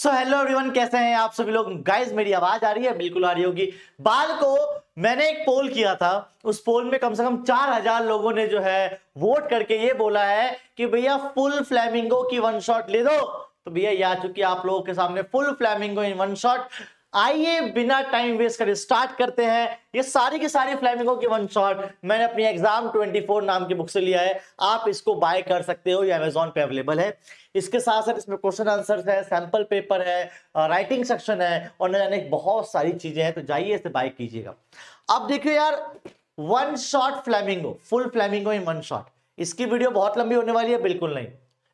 So hello everyone कैसे हैं आप सभी लोग गाइस मेरी आवाज आ रही है बिल्कुल आ रही होगी बाल को मैंने एक पोल किया था उस पोल में कम से कम चार हजार लोगों ने जो है वोट करके ये बोला है कि भैया फुल फ्लैमिंगो की वन शॉट ले दो तो भैया ये आ चुकी आप लोगों के सामने full Flamingo in one shot आइए बिना टाइम वेस्ट कर स्टार्ट करते हैं ये सारी की सारी फ्लैमिंगो की वन शॉट मैंने अपनी एग्जाम 24 नाम की बुक से लिया है आप इसको बाय कर सकते हो ये अमेजोन पे अवेलेबल है इसके साथ साथ इसमें क्वेश्चन आंसर है सैंपल पेपर है राइटिंग सेक्शन है और न जाने बहुत सारी चीजें हैं तो जाइए इसे बाय कीजिएगा अब देखिए यार one shot Flamingo full Flamingo in one shot इसकी वीडियो बहुत लंबी होने वाली है बिल्कुल नहीं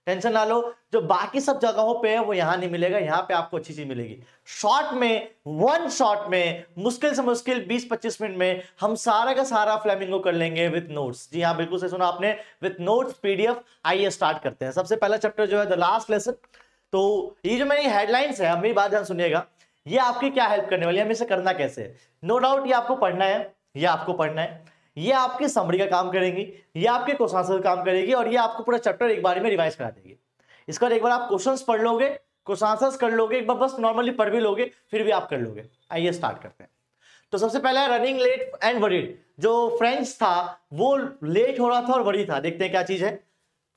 टेंशन ना लो जो बाकी सब जगहों पे है वो यहाँ नहीं मिलेगा यहाँ पे आपको अच्छी चीज मिलेगी शॉर्ट में वन शॉट में मुश्किल से मुश्किल 20-25 मिनट में हम सारा का सारा फ्लेमिंगो कर लेंगे विथ नोट्स जी हाँ बिल्कुल सही सुना आपने विथ नोट्स पीडीएफ आइए स्टार्ट करते हैं सबसे पहला चैप्टर जो है द लास्ट लेसन तो ये जो मेरी हेडलाइंस है मेरी बात ध्यान सुनिएगा ये आपकी क्या हेल्प करने वाली है हमें इसे करना कैसे नो डाउट ये आपको पढ़ना है ये आपको पढ़ना है ये आपकी समरी का काम करेंगी ये आपके क्वेश्चन आंसर का काम करेगी और ये आपको पूरा चैप्टर एक बार में रिवाइज करा देगी इसके बाद एक बार आप क्वेश्चन पढ़ लोगे क्वेश्चन कर लोगे एक बार बस नॉर्मली पढ़ भी लोगे फिर भी आप कर लोगे आइए स्टार्ट करते हैं तो सबसे पहला रनिंग लेट एंड वरीड जो फ्रेंच था वो लेट हो रहा था और वरी था देखते हैं क्या चीज है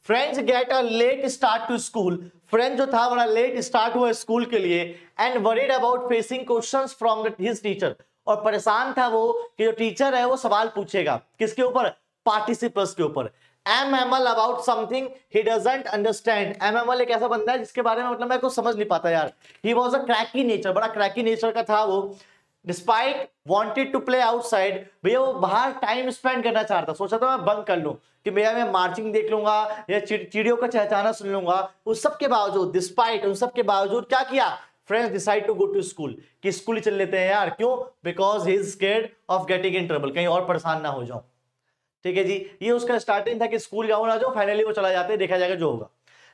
Franz get a late start to school Franz जो था बड़ा लेट स्टार्ट हुआ स्कूल के लिए and worried about facing questions from his teacher और परेशान था वो कि जो टीचर है वो सवाल पूछेगा किसके ऊपर पार्टिसिपल्स के ऊपर M M L about something he doesn't understand M M L एक ऐसा बंदा है जिसके बारे में मतलब मैं कुछ समझ नहीं पाता यार he was a cranky nature बड़ा क्रैकी नेचर का था वो despite wanted to play outside भैया वो बाहर टाइम स्पेंड करना चाहता सोचा था मैं बंद कर लूँ कि भैया मैं मार्चिंग देख लूंगा या चिड़ियों का चहचाना सुन लूंगा उस सब के बावजूद डिस्पाइट उन सब के बावजूद क्या किया Franz decide to go to school कि स्कूल ही चल लेते हैं यार क्यों because he is scared of getting in trouble कहीं और परेशान ना हो जाओ ठीक है जी ये उसका स्टार्टिंग था कि स्कूल जाओ ना जाओ फाइनली वो चला जाते हैं देखा जाएगा जो होगा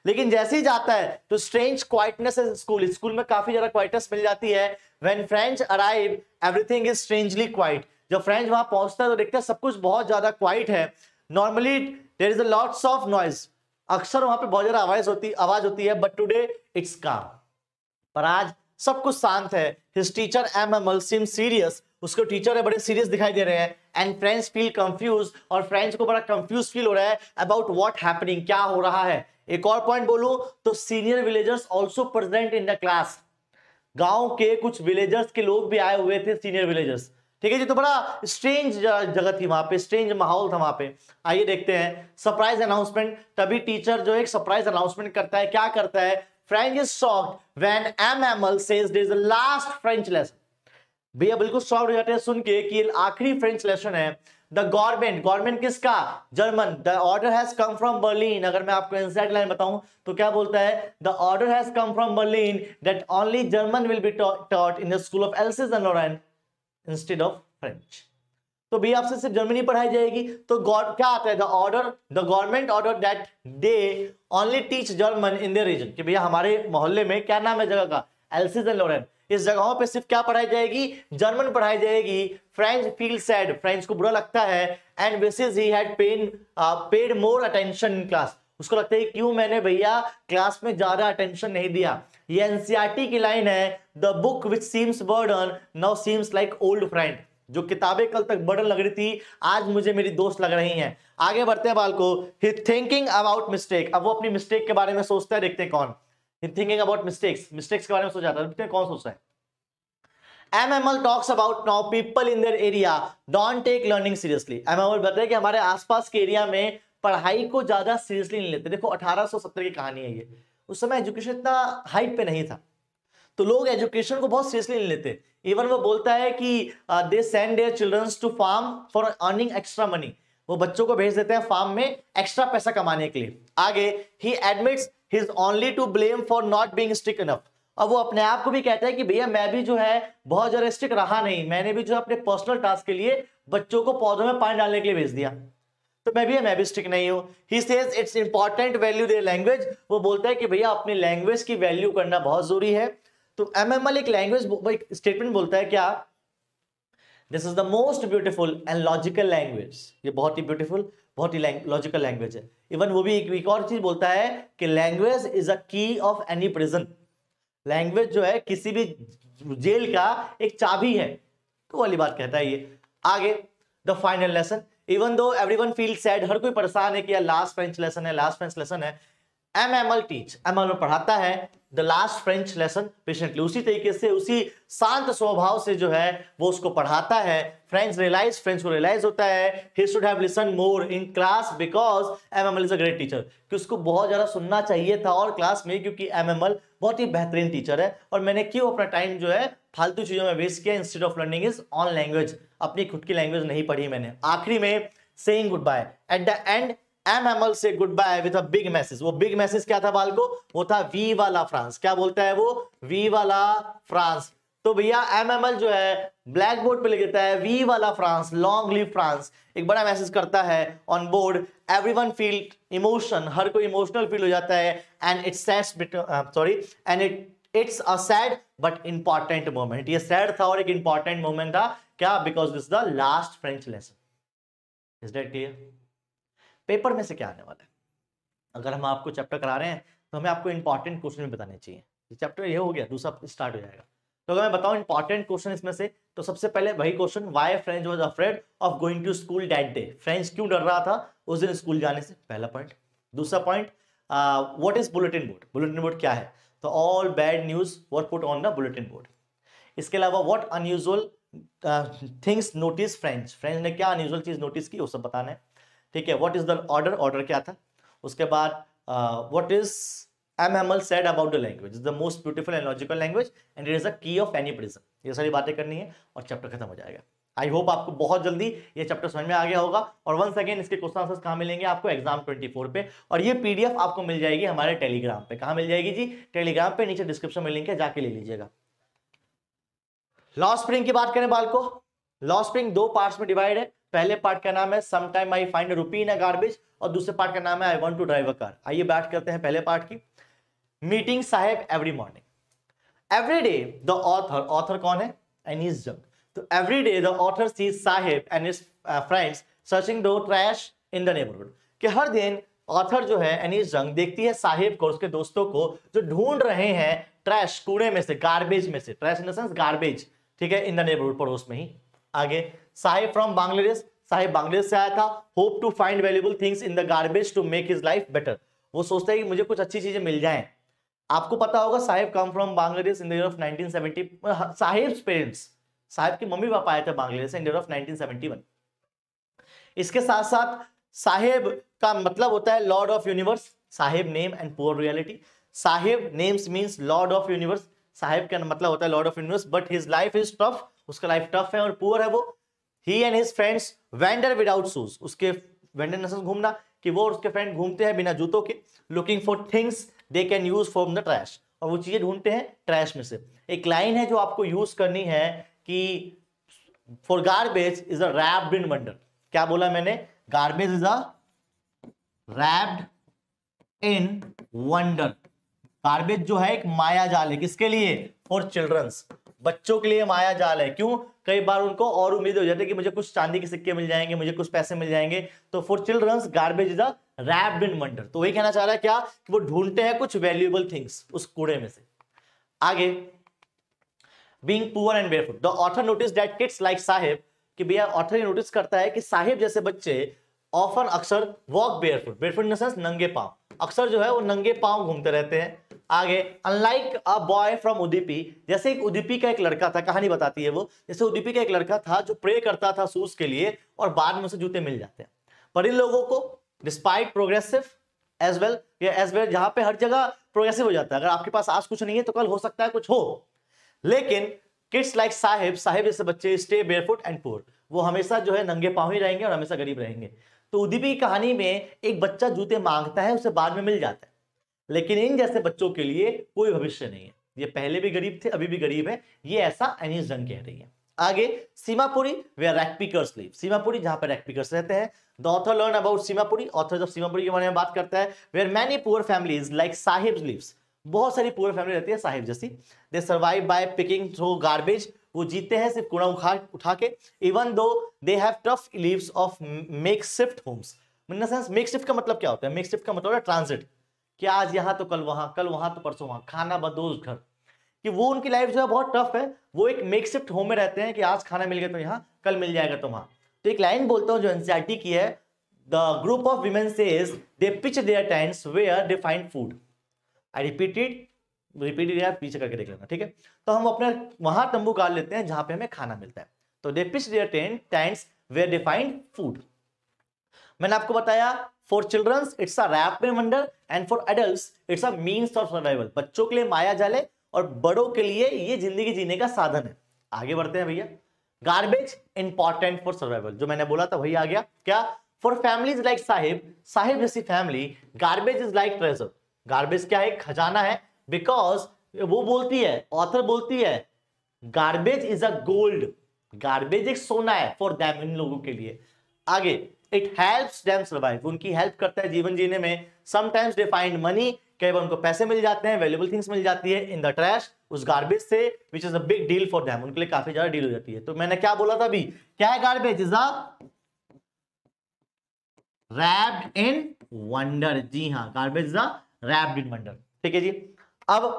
लेकिन जैसे ही जाता है तो strange quietness in school school में काफी ज्यादा क्वाइटनेस मिल जाती है when Franz arrive everything is strangely quiet जब फ्रेंच वहां पहुंचता है तो देखते हैं सब कुछ बहुत ज्यादा क्वाइट है normally there is a lots of noise अक्सर वहां पे बहुत ज्यादा आवाज होती आवाज होती है बट टूडे इट्स काम पर आज सब कुछ शांत है his teacher M Hamel seem serious उसके टीचर है बड़े सीरियस दिखाई दे रहे हैं एंड फ्रेंड्स फील कंफ्यूज और फ्रेंड्स को बड़ा कंफ्यूज फील हो रहा है अबाउट व्हाट हैपनिंग क्या हो रहा है एक और पॉइंट बोलूं तो senior villagers also present in the class गांव के कुछ विलेजर्स के लोग भी आए हुए थे सीनियर विलेजर्स ठीक है जी तो बड़ा स्ट्रेंज जगह थी वहां पे स्ट्रेंज माहौल था वहां पे आइए देखते हैं सरप्राइज अनाउंसमेंट तभी टीचर जो एक सरप्राइज अनाउंसमेंट करता है क्या करता है French is shocked when MML says there is a last French lesson. भैया बिल्कुल सॉफ्ट हो जाते हैं सुन के कि आखिरी फ्रेंच लेसन है द गवर्नमेंट गवर्नमेंट किसका German the order has come from Berlin अगर मैं आपको एग्जैक्ट लाइन बताऊं तो क्या बोलता है the order has come from Berlin that only German will be taught in the school of Alsace and instead of French to be option सिर्फ Germany पढ़ाई जाएगी तो क्या आता है the order the government order that they only teach German in the region कि भैया हमारे मोहल्ले में क्या नाम है जगह का एलसीज एंड लोरेन इस जगहों पे सिर्फ क्या पढ़ाई जाएगी जर्मन पढ़ाई जाएगी फ्रेंच फील सैड फ्रेंच को बुरा लगता है and is he had pen paid more attention in class उसको लगता है क्यों मैंने भैया क्लास में ज्यादा अटेंशन नहीं दिया ये एनसीआरटी e की लाइन है the book which seems burden now seems like old friend जो किताबें कल तक बर्डन लग रही थी आज मुझे मेरी दोस्त लग रही हैं आगे बढ़ते हैं बाल को ही थिंकिंग अबाउट मिस्टेक अब वो अपनी मिस्टेक के बारे में सोचता है देखते हैं कौन he thinking about mistakes mistakes के बारे में सोचा था देखते हैं कौन सोचता है M M L talks about now people in their area don't take learning seriously M M M M L बताया कि हमारे आसपास के एरिया में पढ़ाई को ज्यादा सीरियसली नहीं लेते देखो 1870 की कहानी है ये उस समय एजुकेशन इतना हाइट पे नहीं था तो लोग एजुकेशन को बहुत सीरियसली नहीं लेते इवन वो बोलता है कि they send their childrens to farm for earning extra money वो बच्चों को भेज देते हैं फार्म में एक्स्ट्रा पैसा कमाने के लिए आगे he admits he is only to blame for not being strict enough अब वो अपने आप को भी कहता है कि भैया मैं भी जो है बहुत ज्यादा स्ट्रिक रहा नहीं मैंने भी जो अपने पर्सनल टास्क के लिए बच्चों को पौधों में पानी डालने के लिए भेज दिया तो मैं भी मैं भी स्ट्रिक नहीं हूँ he says it's important value their language वो बोलता है कि भैया अपनी लैंग्वेज की वैल्यू करना बहुत जरूरी है तो एमएमएल एक लैंग्वेज स्टेटमेंट बोलता है क्या this is the most beautiful and logical language ये बहुत ही ब्यूटिफुल बहुत ही लॉजिकल लैंग्वेज है इवन वो भी एक, एक और चीज बोलता है कि language is a key of any prison language जो है किसी भी जेल का एक चाबी है तो वाली बात कहता है ये आगे the final lesson even though everyone feel sad हर कोई परेशान है कि यार लास्ट फ्रेंच लेसन है लास्ट फ्रेंच लेसन है M M L teach M L पढ़ाता है the last French lesson patiently उसी तरीके से उसी शांत स्वभाव से जो है वो उसको पढ़ाता है फ्रेंच रियलाइज फ्रेंच को रियलाइज होता है he should have listen more in class because M M L is a great teacher कि उसको बहुत ज़्यादा सुनना चाहिए था और क्लास में क्योंकि एम एम एल बहुत ही बेहतरीन टीचर है और मैंने क्यों अपना टाइम जो है फालतू चीज़ों में वेस्ट किया instead of learning his own language अपनी खुद की लैंग्वेज नहीं पढ़ी मैंने आखिरी में saying goodbye at the end M M L से goodbye with a big message वो बिग मैसेज क्या था बाल को वो था वी वाला फ्रांस क्या बोलता है वो वी वाला फ्रांस तो भैया एमएमएल जो है ब्लैक बोर्ड पे लिखता है वी वाला फ्रांस लॉन्ग लिव फ्रांस एक बड़ा मैसेज करता है on board everyone feel emotion हर कोई इमोशनल फील हो जाता है and it's sad sorry and it it's a sad but important moment ये सैड था और एक इंपॉर्टेंट मोमेंट था क्या because this the last French lesson is that clear paper में से क्या आने वाला है अगर हम आपको चैप्टर करा रहे हैं तो हमें आपको इंपॉर्टेंट क्वेश्चन भी बताने चाहिए चैप्टर ये हो गया दूसरा स्टार्ट हो जाएगा तो अगर मैं बताऊं इंपॉर्टेंट क्वेश्चन इसमें से तो सबसे पहले वही question why Franz was afraid of going to school that day Franz क्यों डर रहा था उस दिन स्कूल जाने से पहला पॉइंट दूसरा point what is bulletin board bulletin board क्या है तो all bad news were put on the bulletin board इसके अलावा what unusual things notice Franz Franz ने क्या अनयूजल चीज नोटिस की वो सब बताना है ठीक है what is the order order क्या था उसके बाद what is M L said about the language is the most beautiful and logical language and it is a key of any prism ये सारी बातें करनी है और चैप्टर खत्म हो जाएगा आई होप आपको बहुत जल्दी ये चैप्टर समझ में आ गया होगा और वंस अगेन इसके क्वेश्चन आंसर्स कहाँ मिलेंगे आपको एग्जाम 24 पे और ये पीडीएफ आपको मिल जाएगी हमारे टेलीग्राम पे कहाँ मिल जाएगी जी टेलीग्राम पे नीचे डिस्क्रिप्शन में लिंक है जाके ले लीजिएगा लॉ स्प्रिंग की बात करें बाल को लॉ स्प्रिंग दो पार्ट्स में डिवाइड है पहले पार्ट का नाम है समटाइम आई फाइंड रूपी इन अ गार्बेज और दूसरे पार्ट का नाम है I want to drive a car आइए बात करते हैं पहले पार्ट की meeting Saheb every morning every day the author author कौन है एनीस जंग तो every day the author see Saheb and his friends searching through trash in the neighbourhood कि हर दिन ऑथर जो है एनीस जंग देखती है साहेब को उसके दोस्तों को जो ढूंढ रहे हैं ट्रैश कूड़े में से गार्बेज में से trash in the sense garbage ठीक है इन द नेबरहुड पड़ोस में ही आगे साहेब फ्रॉम बांग्लादेश साहेब बांग्लादेश से आया था hope to find valuable things in the garbage to make his life better वो सोचता है कि मुझे कुछ अच्छी चीजें मिल जाएं आपको पता होगा Saheb come from Bangladesh in the year of 1970 Saheb parents Saheb के मम्मी पापा आए थे बांग्लादेश इन ईयर ऑफ 1971 इसके साथ साथ साहेब का मतलब होता है lord of universe Saheb name and poor reality Saheb names means lord of universe Saheb का मतलब होता है lord of universe but his life is tough उसका लाइफ टफ है और पुअर है वो he and his friends wander without shoes उसके वेंडर ने घूमना कि वो उसके फ्रेंड घूमते हैं बिना जूतों के looking for things they can use for the trash और वो चीज़ें ढूंढते हैं ट्रैश में से एक लाइन है जो आपको यूज करनी है कि for garbage is a wrapped in wonder क्या बोला मैंने garbage is a wrapped in wonder garbage जो है एक माया जाल है किसके लिए फॉर चिल्ड्रंस बच्चों के लिए माया जाल है क्यों कई बार उनको और उम्मीद हो जाती है कि मुझे कुछ चांदी के सिक्के मिल जाएंगे मुझे कुछ पैसे मिल जाएंगे तो for childrens garbage is a wrapped in wonder तो वही कहना चाह रहा है क्या कि वो ढूंढते हैं कुछ वैल्यूएबल थिंग्स उस कूड़े में से आगे being poor and barefoot the author notice that kids like Saheb कि भैया ऑथर नोटिस करता है कि साहिब जैसे बच्चे ऑफन अक्सर walk barefoot barefoot in dens नंगे पांव अक्सर जो है वो नंगे पांव घूमते रहते हैं आगे unlike a boy from Udupi जैसे एक उदीपी का एक लड़का था कहानी बताती है वो जैसे उदीपी का एक लड़का था जो प्रे करता था सूज के लिए और बाद में उसे जूते मिल जाते हैं पर इन लोगों को डिस्पाइट प्रोग्रेसिव एज वेल या एज वेल जहाँ पे हर जगह प्रोग्रेसिव हो जाता है अगर आपके पास आज कुछ नहीं है तो कल हो सकता है कुछ हो लेकिन किड्स लाइक साहिब साहिब जैसे बच्चे स्टे बेयरफुट एंड पुअर वो हमेशा जो है नंगे पाँव ही रहेंगे और हमेशा गरीब रहेंगे तो उदीपी की कहानी में एक बच्चा जूते मांगता है उसे बाद में मिल जाता है लेकिन इन जैसे बच्चों के लिए कोई भविष्य नहीं है ये पहले भी गरीब थे अभी भी गरीब है ये ऐसा एनिस जंग कह रही है आगे Seemapuri where ragpickers live Seemapuri जहां पर रैकपिकर्स रहते हैं the author learn about Seemapuri author जब सीमापुरी के बारे में बात करता है where many poor families like Sahib lives बहुत सारी पुअर फैमिली रहती है साहिब जैसी they survive by picking throw garbage वो जीते हैं सिर्फ कूड़ा उठा उठा के even though they have tough lives of makeshift homes in the sense makeshift का मतलब क्या होता है मेक शिफ्ट का मतलब है ट्रांजिट कि आज यहाँ तो कल वहां कल वहां तो परसों वहां खाना बदोज घर कि वो उनकी लाइफ जो है बहुत टफ है वो एक मेकशिफ्ट होम में रहते हैं कि आज खाना मिल गया तो यहाँ कल मिल जाएगा तो वहां तो एक लाइन बोलता हूँ जो एनसीआरटी e की है the group of women says they pitch their tents where are defined food I repeated repeated यार पीछे करके देख लेना ठीक है तो हम अपने वहां तंबू काट लेते हैं जहां पे हमें खाना मिलता है तो they pitch their tent tents where they find food मैंने आपको बताया for children it's a and for adult it's a means of survival बच्चों के लिए माया जाल है और बड़ों के लिए ये जिंदगी जीने का साधन है आगे बढ़ते हैं भैया गार्बेज इंपॉर्टेंट फॉर सर्वाइवल जो मैंने बोला था वही आ गया क्या for families like Sahib Sahib जैसी family garbage is like treasure garbage क्या है खजाना है बिकॉज वो बोलती है ऑथर बोलती है garbage is a gold garbage एक सोना है फॉर दैम इन लोगों के लिए आगे इट हेल्प्स देम सर्वाइव उनकी हेल्प करता है जीवन जीने में समटाइम्स डे फाइंड मनी कई बार उनको पैसे मिल जाते हैं वैल्यूबल थिंग्स मिल जाती है इन द ट्रैश उस गार्बेज से which is a big deal for them उनके लिए काफी ज्यादा डील हो जाती है तो मैंने क्या बोला था अभी क्या है garbage is a wrapped in wonder जी हाँ garbage is a wrapped in wonder ठीक है जी अब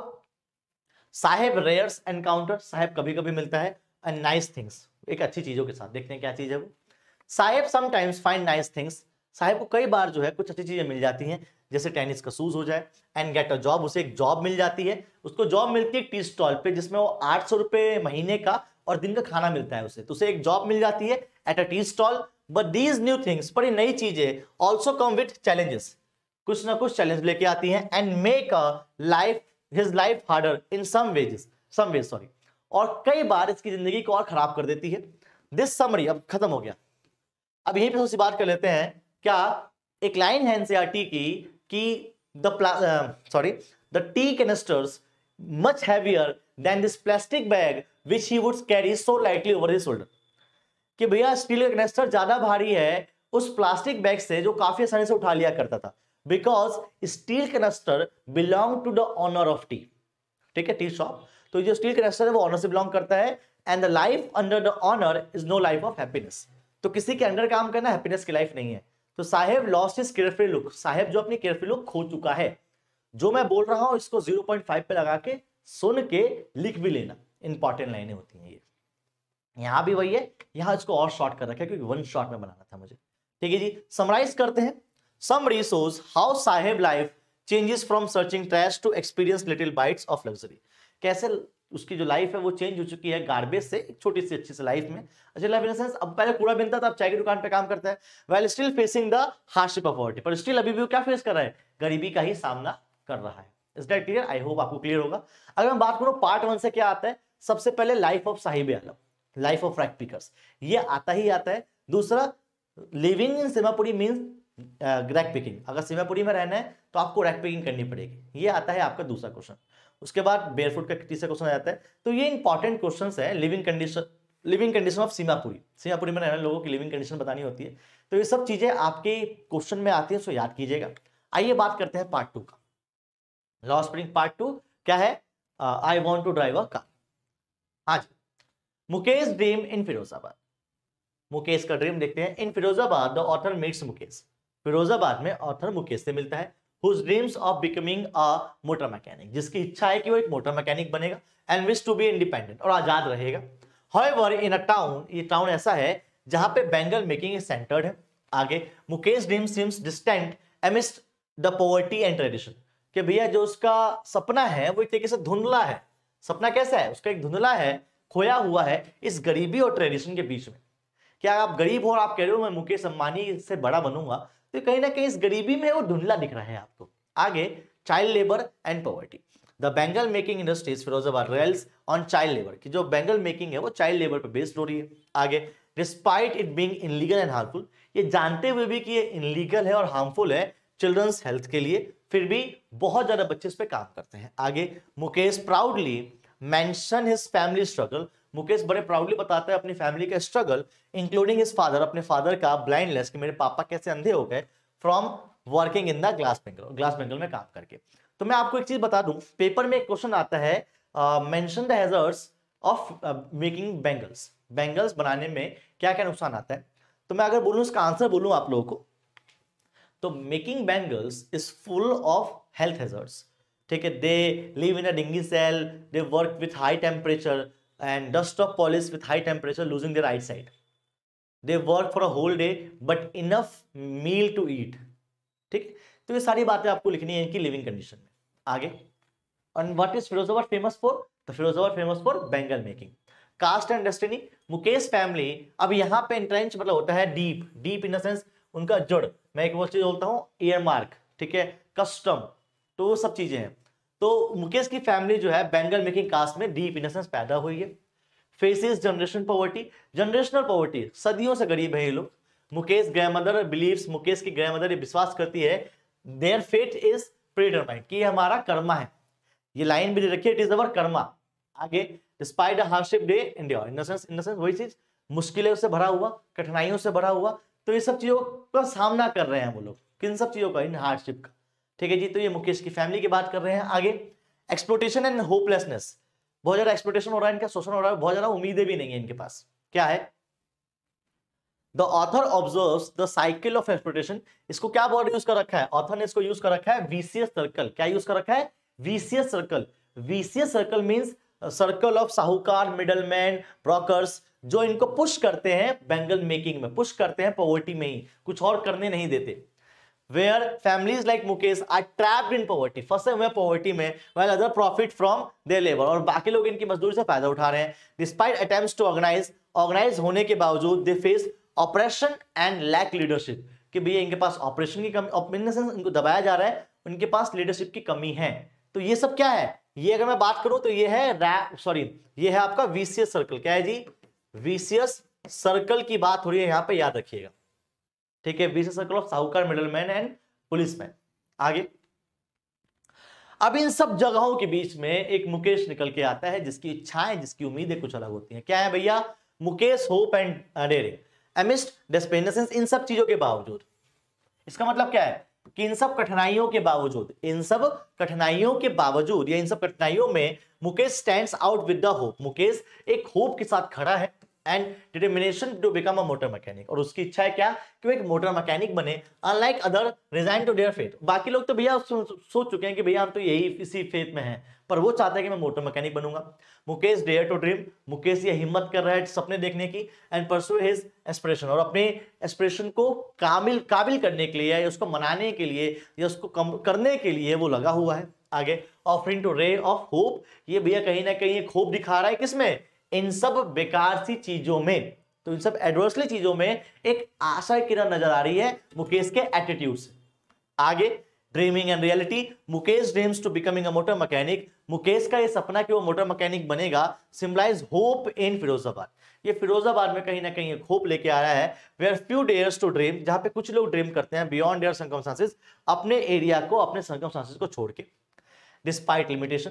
साहेब रेयर्स एनकाउंटर साहेब कभी कभी मिलता है एंड नाइस थिंग्स एक अच्छी चीजों के साथ देखते हैं क्या चीज है वो Saheb sometimes find nice things Saheb को कई बार जो है कुछ अच्छी चीज़ें मिल जाती हैं जैसे टेनिस का शूज़ हो जाए एंड गेट अ जॉब उसे एक जॉब मिल जाती है उसको जॉब मिलती है टी स्टॉल पे जिसमें वो आठ सौ रुपए महीने का और दिन का खाना मिलता है उसे तो उसे एक जॉब मिल जाती है at a tea stall but these new things पर ये नई चीज़ें ऑल्सो कम विथ चैलेंजेस कुछ ना कुछ चैलेंज लेके आती हैं and make a life his life harder in some wages some wage sorry और कई बार इसकी ज़िंदगी को और ख़राब कर देती है दिस समरी अब खत्म हो गया अब यहीं पे बात कर लेते हैं क्या एक लाइन है एनसीआरटी e की कि the sorry the tea canisters much heavier than this plastic bag which he woods carry so lightly over this shoulder कि भैया स्टील का कैनिस्टर ज्यादा भारी है उस प्लास्टिक बैग से जो काफी आसानी से उठा लिया करता था because steel canister belong to the owner of tea ठीक है टी शॉप तो जो स्टील कैनिस्टर है वो ऑनर से बिलोंग करता है and the life under the owner is no life of happiness तो किसी के अंडर काम करना हैप्पीनेस की लाइफ नहीं है तो Saheb lost is carefree look Saheb जो अपनी केयरफ्री लुक खो चुका है जो मैं बोल रहा हूं इसको 0.5 पे लगा के सुन के लिख भी लेना इंपॉर्टेंट लाइनें होती हैं ये यहां भी वही है यहां इसको और शॉर्ट कर रखा है क्योंकि वन शॉर्ट में बनाना था मुझे ठीक है जी समराइज करते हैं some resource how Saheb life changes from searching trash to experience little bites of luxury कैसे उसकी जो लाइफ है वो चेंज हो चुकी है गार्बेज से एक छोटी सी अच्छी सी लाइफ में अच्छा लाइफ इन सेंस अब पहले कूड़ा बिनता था अब चाय की दुकान पे काम करता है well still facing the hardship अपॉर्टी पर स्टिल अभी भी वो क्या फेस कर रहा है गरीबी का ही सामना कर रहा है is that clear I hope आपको क्लियर होगा अगर मैं बात करूँ पार्ट वन से क्या आता है सबसे पहले life of Sahib Alam life of rag pickers ये आता ही आता है दूसरा living in Seemapuri means rag picking अगर सिमापुरी में रहना है तो आपको रैक पिकिंग करनी पड़ेगी ये आता है आपका दूसरा क्वेश्चन उसके बाद बेयरफुट का तीसरा क्वेश्चन आ जाता है तो ये इंपॉर्टेंट क्वेश्चन है living condition living condition of Seemapuri Seemapuri में रहने लोगों की लिविंग कंडीशन बतानी होती है तो ये सब चीज़ें आपके क्वेश्चन में आती है सो याद कीजिएगा आइए बात करते हैं पार्ट टू का लॉ स्प्रिंग पार्ट टू क्या है I want to drive a car हाँ जी मुकेश ड्रीम इन फिरोजाबाद मुकेश का ड्रीम देखते हैं in Firozabad the author meets Mukesh Firozabad में ऑथर मुकेश से मिलता है who dreams of becoming a motor mechanic जिसकी इच्छा है कि वो एक मोटर मैकेनिक बनेगा and wish to be independent और आजाद रहेगा However, in a town, ये टाउन ऐसा है जहां पे बैंगल मेकिंग सेंटर्ड है आगे Mukesh dream seems distant amidst the poverty and tradition के भैया जो उसका सपना है वो एक तरीके से धुंधला है सपना कैसा है उसका एक धुंधला है खोया हुआ है इस गरीबी और ट्रेडिशन के बीच में क्या आप गरीब हो आप कह रहे हो मैं मुकेश अंबानी से बड़ा बनूंगा तो कहीं ना कहीं इस गरीबी में वो धुंधला दिख रहा है आपको आगे child labour and poverty the bangle making industries Firozabad rails on child labour की जो बैंगल मेकिंग है वो चाइल्ड लेबर पर बेस्ड हो रही है आगे despite it being illegal and harmful ये जानते हुए भी कि ये इनलीगल है और हार्मफुल है चिल्ड्रंस हेल्थ के लिए फिर भी बहुत ज़्यादा बच्चे इस पर काम करते हैं आगे Mukesh proudly mention his family struggle Mukesh बड़े प्राउडली बताते हैं अपनी फैमिली का स्ट्रगल इंक्लूडिंग इस फादर अपने फादर का ब्लाइंडनेस कि मेरे पापा कैसे अंधे हो गए from working in the glass bangle glass bangle में काम करके तो मैं आपको एक चीज बता दूं पेपर में एक क्वेश्चन आता है mention the of making bangles bangles बनाने में क्या क्या नुकसान आता है तो मैं अगर बोलूँ इसका आंसर बोलूँ आप लोगों को तो making bangles is full of health hazards ठीक है they live in a dingy cell they work with high temperature and dust of polish with high temperature losing their eyesight. They work for a whole day but enough meal to eat. ठीक तो ये सारी बातें आपको लिखनी है इनकी living condition में आगे and what is Firozabad famous for the Firozabad famous for bangle making caste and destiny Mukesh family अब यहाँ पे इंट्रेंच मतलब होता है deep deep in the sense उनका जड़ मैं एक वो चीज बोलता हूँ एयर मार्क ठीक है कस्टम तो वो सब चीजें हैं तो मुकेश की फैमिली जो है बैंगल मेकिंग कास्ट में डीप इनोसेंस पैदा हुई है faces generation poverty generational poverty सदियों से गरीब है ये लोग मुकेश ग्रैमदर बिलीव्स मुकेश की ग्रैमदर ये विश्वास करती है देयर फेट इज प्रीडरमाइंड कि हमारा कर्मा है ये लाइन भी रखी इट इज अवर कर्मा आगे despite hardship they endure in dense वही चीज मुश्किलों से भरा हुआ कठिनाइयों से भरा हुआ तो ये सब चीज़ों का सामना कर रहे हैं वो लोग किन सब चीज़ों का इन हार्डशिप का ठीक है जी तो ये मुकेश की फैमिली की बात कर रहे हैं आगे एक्सप्लोटेशन एंड होपलेसनेस बहुत ज्यादा एक्सप्लोटेशन हो रहा है इनका शोषण हो रहा है बहुत ज्यादा उम्मीदें भी नहीं है इनके पास क्या है the author observe the cycle of exploitation इसको क्या वर्ड यूज कर रखा है ऑथर ने इसको यूज कर रखा है वीसीएस सर्कल क्या यूज कर रखा है vicious circle vicious circle means circle of sahukar middleman brokers जो इनको पुश करते हैं बैंगल मेकिंग में पुश करते हैं पॉवर्टी में ही कुछ और करने नहीं देते where families like Mukesh are trapped in poverty फंसे हुए पॉवर्टी में well other profit from the labour और बाकी लोग इनकी मजदूरी से फायदा उठा रहे हैं despite attempt to organise organise होने के बावजूद they face oppression and lack leadership कि भैया इनके पास ऑपरेशन की कमी इन सेंस इनको दबाया जा रहा है उनके पास लीडरशिप की कमी है तो ये सब क्या है ये अगर मैं बात करूं तो ये है सॉरी ये है आपका वीसीएस सर्कल क्या है जी वीसीएस सर्कल की बात हो रही है यहाँ पे याद रखिएगा ठीक है vicious circle of sahukar middleman and policeman आगे अब इन सब जगहों के बीच में एक मुकेश निकल के आता है जिसकी इच्छाएं जिसकी उम्मीदें कुछ अलग होती हैं क्या है भैया Mukesh hope and amidst despondence इन सब चीजों के बावजूद इसका मतलब क्या है कि इन सब कठिनाइयों के बावजूद इन सब कठिनाइयों के बावजूद या इन सब कठिनाइयों में Mukesh stand out with the hope Mukesh एक होप के साथ खड़ा है and determination to become a motor mechanic और उसकी इच्छा है क्या कि वो एक मोटर मैकेनिक बने unlike other resign to their fate बाकी लोग तो भैया सोच चुके हैं कि भैया हम तो यही इसी फेथ में हैं पर वो चाहते हैं कि मैं मोटर मैकेनिक बनूंगा Mukesh dare to dream Mukesh ये हिम्मत कर रहा है सपने देखने की एंड परसू हिज एस्पिरेशन और अपने एस्पिरेशन को काबिल काबिल करने के लिए या उसको मनाने के लिए या उसको कम करने के लिए वो लगा हुआ है आगे offering to ray of hope ये भैया कहीं ना कहीं एक होप दिखा रहा है किसमें इन सब बेकार सी चीजों में तो इन सब एडवर्सली चीजों में एक आशा किरण नजर आ रही है मुकेश के एटीट्यूड से आगे dreaming and reality Mukesh dreams to becoming a motor mechanic Mukesh का ये सपना कि वो मोटर मैकेनिक बनेगा सिम्बलाइज होप इन फिरोजाबाद ये फिरोजाबाद में कहीं ना कहीं एक होप लेके आ रहा है where few dares to dream जहां पे कुछ लोग ड्रीम करते हैं बियॉन्ड डेयर संकम अपने एरिया को अपने संकम को छोड़ के डिस्पाइट लिमिटेशन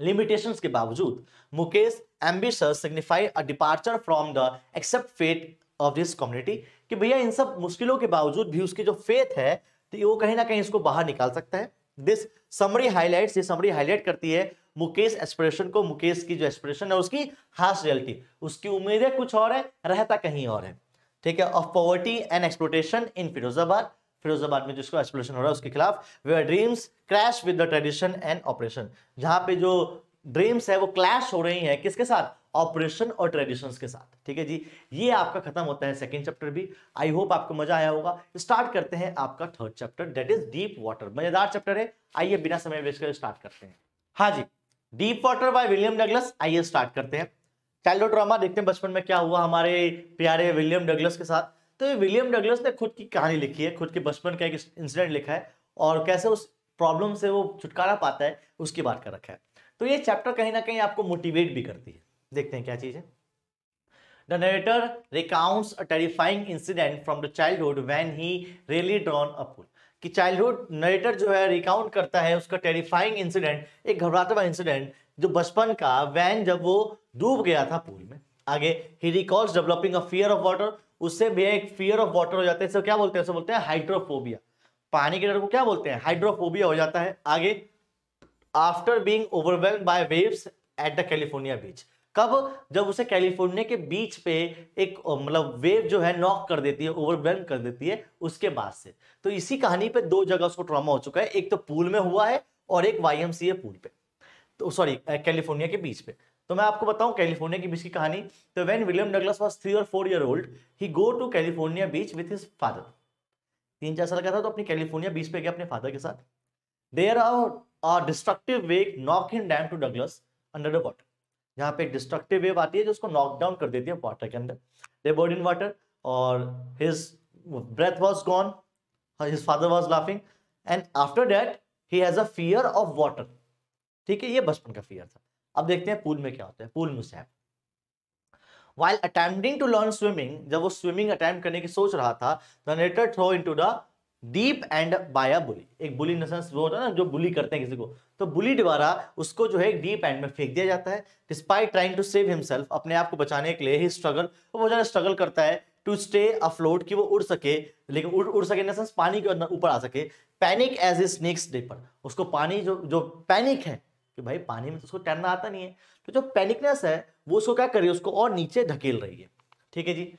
लिमिटेशंस के बावजूद Mukesh ambition signify a departure from the accept fate of this community कि भैया इन सब मुश्किलों के बावजूद भी उसकी जो फेथ है तो वो कहीं ना कहीं इसको बाहर निकाल सकता है दिस समरी हाईलाइट ये समरी हाईलाइट करती है मुकेश एक्सप्रेशन को मुकेश की जो एक्सप्रेशन है उसकी हास रियलिटी उसकी उम्मीदें कुछ और है रहता कहीं और है ठीक है of poverty and exploitation in Firozabad Firozabad में जिसको एक्सप्लोशन हो रहा है उसके खिलाफ वे dreams crash with the tradition and oppression जहाँ पे जो ड्रीम्स है वो क्लैश हो रही है किसके साथ ऑपरेशन और ट्रेडिशन के साथ ठीक है जी ये आपका खत्म होता है सेकेंड चैप्टर भी आई होप आपको मजा आया होगा स्टार्ट करते हैं आपका third chapter that is deep water मजेदार चैप्टर है आइए बिना समय वेस्ट कर स्टार्ट करते हैं हाँ जी deep water by William Douglas आइए स्टार्ट करते हैं चाइल्ड ड्रामा देखते हैं बचपन में क्या हुआ हमारे प्यारे विलियम डगलस के साथ तो विलियम डगलस ने खुद की कहानी लिखी है खुद के बचपन का एक इंसिडेंट लिखा है और कैसे उस प्रॉब्लम से वो छुटकारा पाता है उसकी बात कर रखा है तो ये चैप्टर कहीं ना कहीं आपको मोटिवेट भी करती है देखते हैं क्या चीज़ है the narrator recounts a terrifying incident from the childhood when he really drowned a pool. कि चाइल्डहुड नरेटर जो है रिकाउंट करता है उसका टेरिफाइंग इंसिडेंट एक घबराता हुआ इंसिडेंट जो बचपन का वैन जब वो डूब गया था पूल में आगे he recalls developing a fear of water उससे भी एक फियर ऑफ वाटर हो जाता है इसे क्या बोलते हैं उसको बोलते हैं हाइड्रोफोबिया पानी के डर को क्या बोलते हैं हाइड्रोफोबिया हो जाता है आगे after being overwhelm by waves at the California beach कब जब उसे कैलिफोर्निया के बीच पे एक मतलब वेव जो है नॉक कर देती है ओवरवेल्म कर देती है उसके बाद से तो इसी कहानी पे दो जगह उसको ट्रामा हो चुका है एक तो पूल में हुआ है और एक वाई पूल पे तो सॉरी कैलिफोर्निया के बीच पे तो मैं आपको बताऊं कैलिफोर्निया की बीच की कहानी तो when William Douglas was three और four year old he go to California beach with his father तीन चार साल का था तो अपनी कैलिफोर्निया बीच पे गया अपने फादर के साथ there are destructive wave knock in them to Douglas under the water यहाँ पे एक डिस्ट्रक्टिव वेव आती है जो उसको नॉक डाउन कर देती है वाटर के अंदर दे बर्ड इन वाटर और his breath was gone his father was laughing and after that he has a fear of water ठीक है ये बचपन का फियर था अब देखते हैं पूल में क्या होता है पूल मुसैब while attempting to learn swimming जब वो स्विमिंग अटैम्प करने की सोच रहा था the narrator throw into the deep end by a bully एक बुली नसेंस वो होता है ना जो बुली करते हैं किसी को तो बुली द्वारा उसको जो है डीप एंड में फेंक दिया जाता है despite trying to save himself अपने आप को बचाने के लिए ही स्ट्रगल वो बहुत ज़्यादा स्ट्रगल करता है टू स्टे अफ्लोट कि वो उड़ सके लेकिन उड़ उड़ सके नसेंस पानी के ऊपर आ सके पैनिक एज ए स्नेक्स डे उसको पानी जो जो पैनिक है कि भाई पानी में तो उसको तैरना आता नहीं है तो जो पैनिकनेस है वो उसको क्या कर रही है उसको और नीचे धकेल रही है ठीक है जी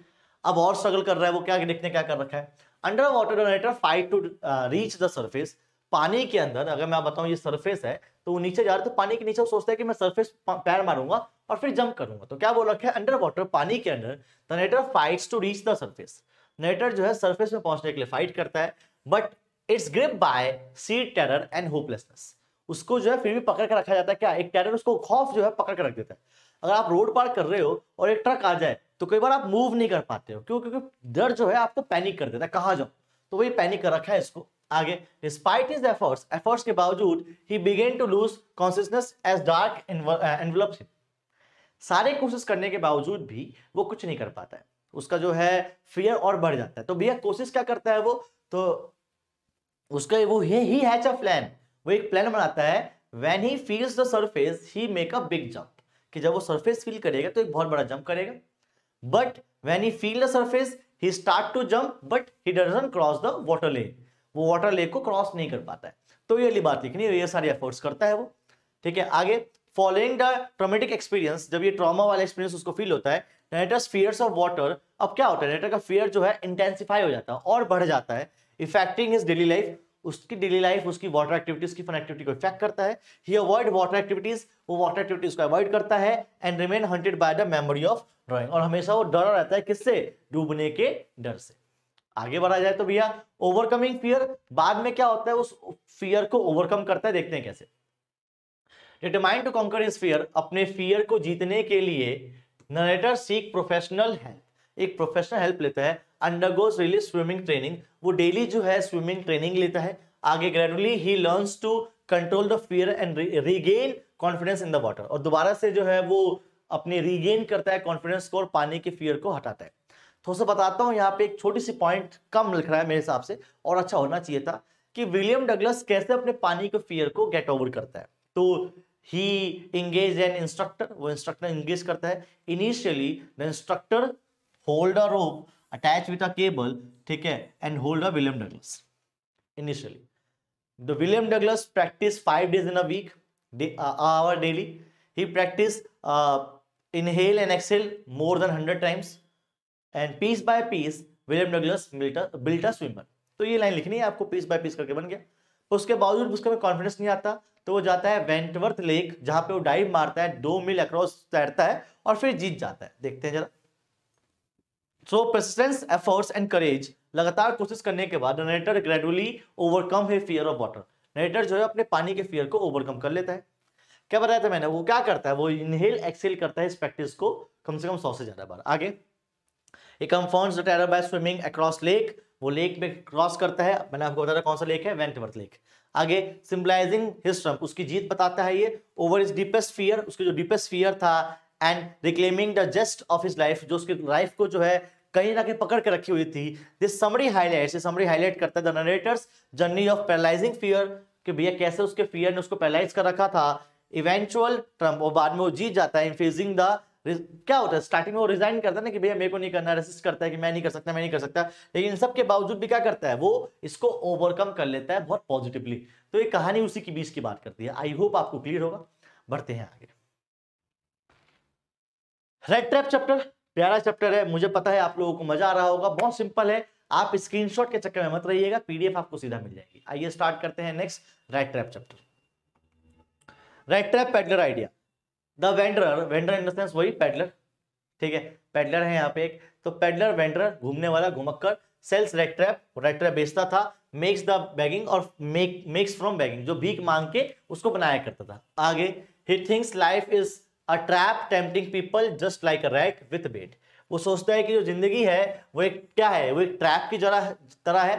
अब और स्ट्रगल कर रहा है वो क्या देखने क्या कर रखा है under water the narrator fight to reach the surface पानी के अंदर अगर मैं बताऊं ये सर्फेस है तो वो नीचे जा रहा है तो पानी के नीचे वो सोचता है कि मैं सर्फेस पैर मारूंगा और फिर जंप करूंगा तो क्या बोल रखा है अंडर वाटर पानी के अंदर the narrator fights to reach the surface narrator जो है सर्फेस में पहुंचने के लिए फाइट करता है but it's grip by sea terror and hopelessness उसको जो है फिर भी पकड़ के रखा जाता है क्या एक कैरियर उसको खौफ जो है पकड़ के रख देता है अगर आप रोड पार कर रहे हो और एक ट्रक आ जाए तो कई बार आप मूव नहीं कर पाते हो क्यों क्योंकि डर जो है आपको पैनिक कर देता है कहाँ जाओ तो वही पैनिक कर रखा है इसको आगे डिस्पाइट हिज एफर्ट्स एफर्ट्स के बावजूद he began to lose consciousness as dark envelop सारे कोशिश करने के बावजूद भी वो कुछ नहीं कर पाता है उसका जो है फियर और बढ़ जाता है तो भैया कोशिश क्या करता है वो तो उसका वो ही हैच अ प्लान वो एक प्लान बनाता है when he feels the surface he make a big jump कि जब वो सर्फेस फील करेगा तो एक बहुत बड़ा जंप करेगा but when he feel the surface he start to jump but he doesn't cross the water lake वो वाटर लेक को क्रॉस नहीं कर पाता है तो ये अली बात लिखनी है ये सारे एफर्ट्स करता है वो ठीक है आगे फॉलोइंग द ट्रोमेटिक एक्सपीरियंस जब ये ट्रामा वाला एक्सपीरियंस उसको फील होता है नेटर्स फियर्स ऑफ वाटर अब क्या होता है नेटर का फियर जो है इंटेंसिफाई हो जाता है और बढ़ जाता है इफेक्टिंग हिज डेली लाइफ उसकी डेली लाइफ उसकी वाटर एक्टिविटीज की फन एक्टिविटी को इफेक्ट करता है ही अवॉइड वाटर एक्टिविटीज वो वाटर एक्टिविटीज को अवॉइड करता है and remain haunted by the memory of drowning और हमेशा वो डर रहता है किससे डूबने के डर से आगे बढ़ा जाए तो भैया ओवरकमिंग फियर बाद में क्या होता है उस फियर को ओवरकम करता है देखते हैं कैसे determined to conquer is fear अपने फियर को जीतने के लिए नरेटर सीख प्रोफेशनल हेल्प एक प्रोफेशनल हेल्प लेता है अंडरगोज रियली स्विमिंग ट्रेनिंग वो डेली जो है स्विमिंग ट्रेनिंग लेता है आगे gradually he learns to control the fear and regain confidence in the water और दोबारा से जो है वो अपने रीगेन करता है कॉन्फिडेंस को और पानी के फियर को हटाता है थोड़ा तो सा बताता हूँ यहाँ पे एक छोटी सी पॉइंट कम लिख रहा है मेरे हिसाब से और अच्छा होना चाहिए था कि विलियम डगलस कैसे अपने पानी के फियर को गेट ओवर करता है तो ही इंगेज एन इंस्ट्रक्टर वो इंस्ट्रक्टर इंगेज करता है initially the instructor hold a rope attached with a cable ठीक है and hold a William Douglas initially. The William Douglas practiced five days in a week, day, uh, hour daily. He practiced uh, inhale and exhale more than 100 times and piece by piece William Douglas built a swimmer तो ये line लिखनी है आपको piece bye piece करके बन गया तो उसके बावजूद उसका में कॉन्फिडेंस नहीं आता तो वो जाता है वेंटवर्थ लेक जहाँ पे वो डाइव मारता है दो मील अक्रॉस तैरता है और फिर जीत जाता है देखते हैं जरा so persistence efforts and courage लगातार कोशिश करने के बाद नरेटर ग्रेजुअली ओवरकम है फियर ऑफ वाटर नरेटर जो है अपने पानी के फियर को ओवरकम कर लेता है क्या बताया था मैंने वो क्या करता है वो इनहेल एक्सेल करता है इस प्रैक्टिस को कम से कम सौ से ज्यादा बार आगे ये comforts terror by swimming across lake वो लेक में क्रॉस करता है मैंने आपको बताया कौन सा लेक है वेंटवर्थ लेक आगे सिम्बलाइजिंग हिस्ट्रम उसकी जीत बताता है ये ओवर इज डीपेस्ट फियर उसके जो डीपेस्ट फियर था and reclaiming the zest of his life जो उसकी लाइफ को जो है कहीं ना कहीं पकड़ के रखी हुई थी this summary highlight summary highlight करता है the narrator's journey of paralysing fear कि भैया कैसे उसके फियर ने उसको पैरालाइज कर रखा था इवेंचुअल ट्रम्प और बाद में वो जीत जाता है इनफेजिंग द क्या होता है स्टार्टिंग में वो रिजाइन करता है ना कि भैया मेरे को नहीं करना रेसिस्ट करता है कि मैं नहीं कर सकता मैं नहीं कर सकता लेकिन इन सब के बावजूद भी क्या करता है वो इसको ओवरकम कर लेता है बहुत पॉजिटिवली तो ये कहानी उसी के बीच की बात करती है आई होप आपको क्लियर होगा बढ़ते हैं आगे रेड ट्रैप चैप्टर प्यारा चैप्टर है मुझे पता है आप लोगों को मजा आ रहा होगा बहुत सिंपल है आप स्क्रीनशॉट के चक्कर में मत रहिएगा पीडीएफ आपको सीधा मिल जाएगी आइए स्टार्ट करते हैं next rat trap chapter rat trap peddler idea the vendor vendor इन देंस वही पेडलर ठीक है पेडलर है यहाँ पे एक तो पेडलर वेंडर घूमने वाला घुमक्कर sells rat trap rat trap बेचता था मेक्स द बैगिंग और मेक मेक्स फ्रॉम बैगिंग जो भीख मांग के उसको बनाया करता था आगे he thinks life is a trap tempting people just like a rat with bait वो सोचता है कि जो जिंदगी है वो एक क्या है वो एक ट्रैप की जरा तरह है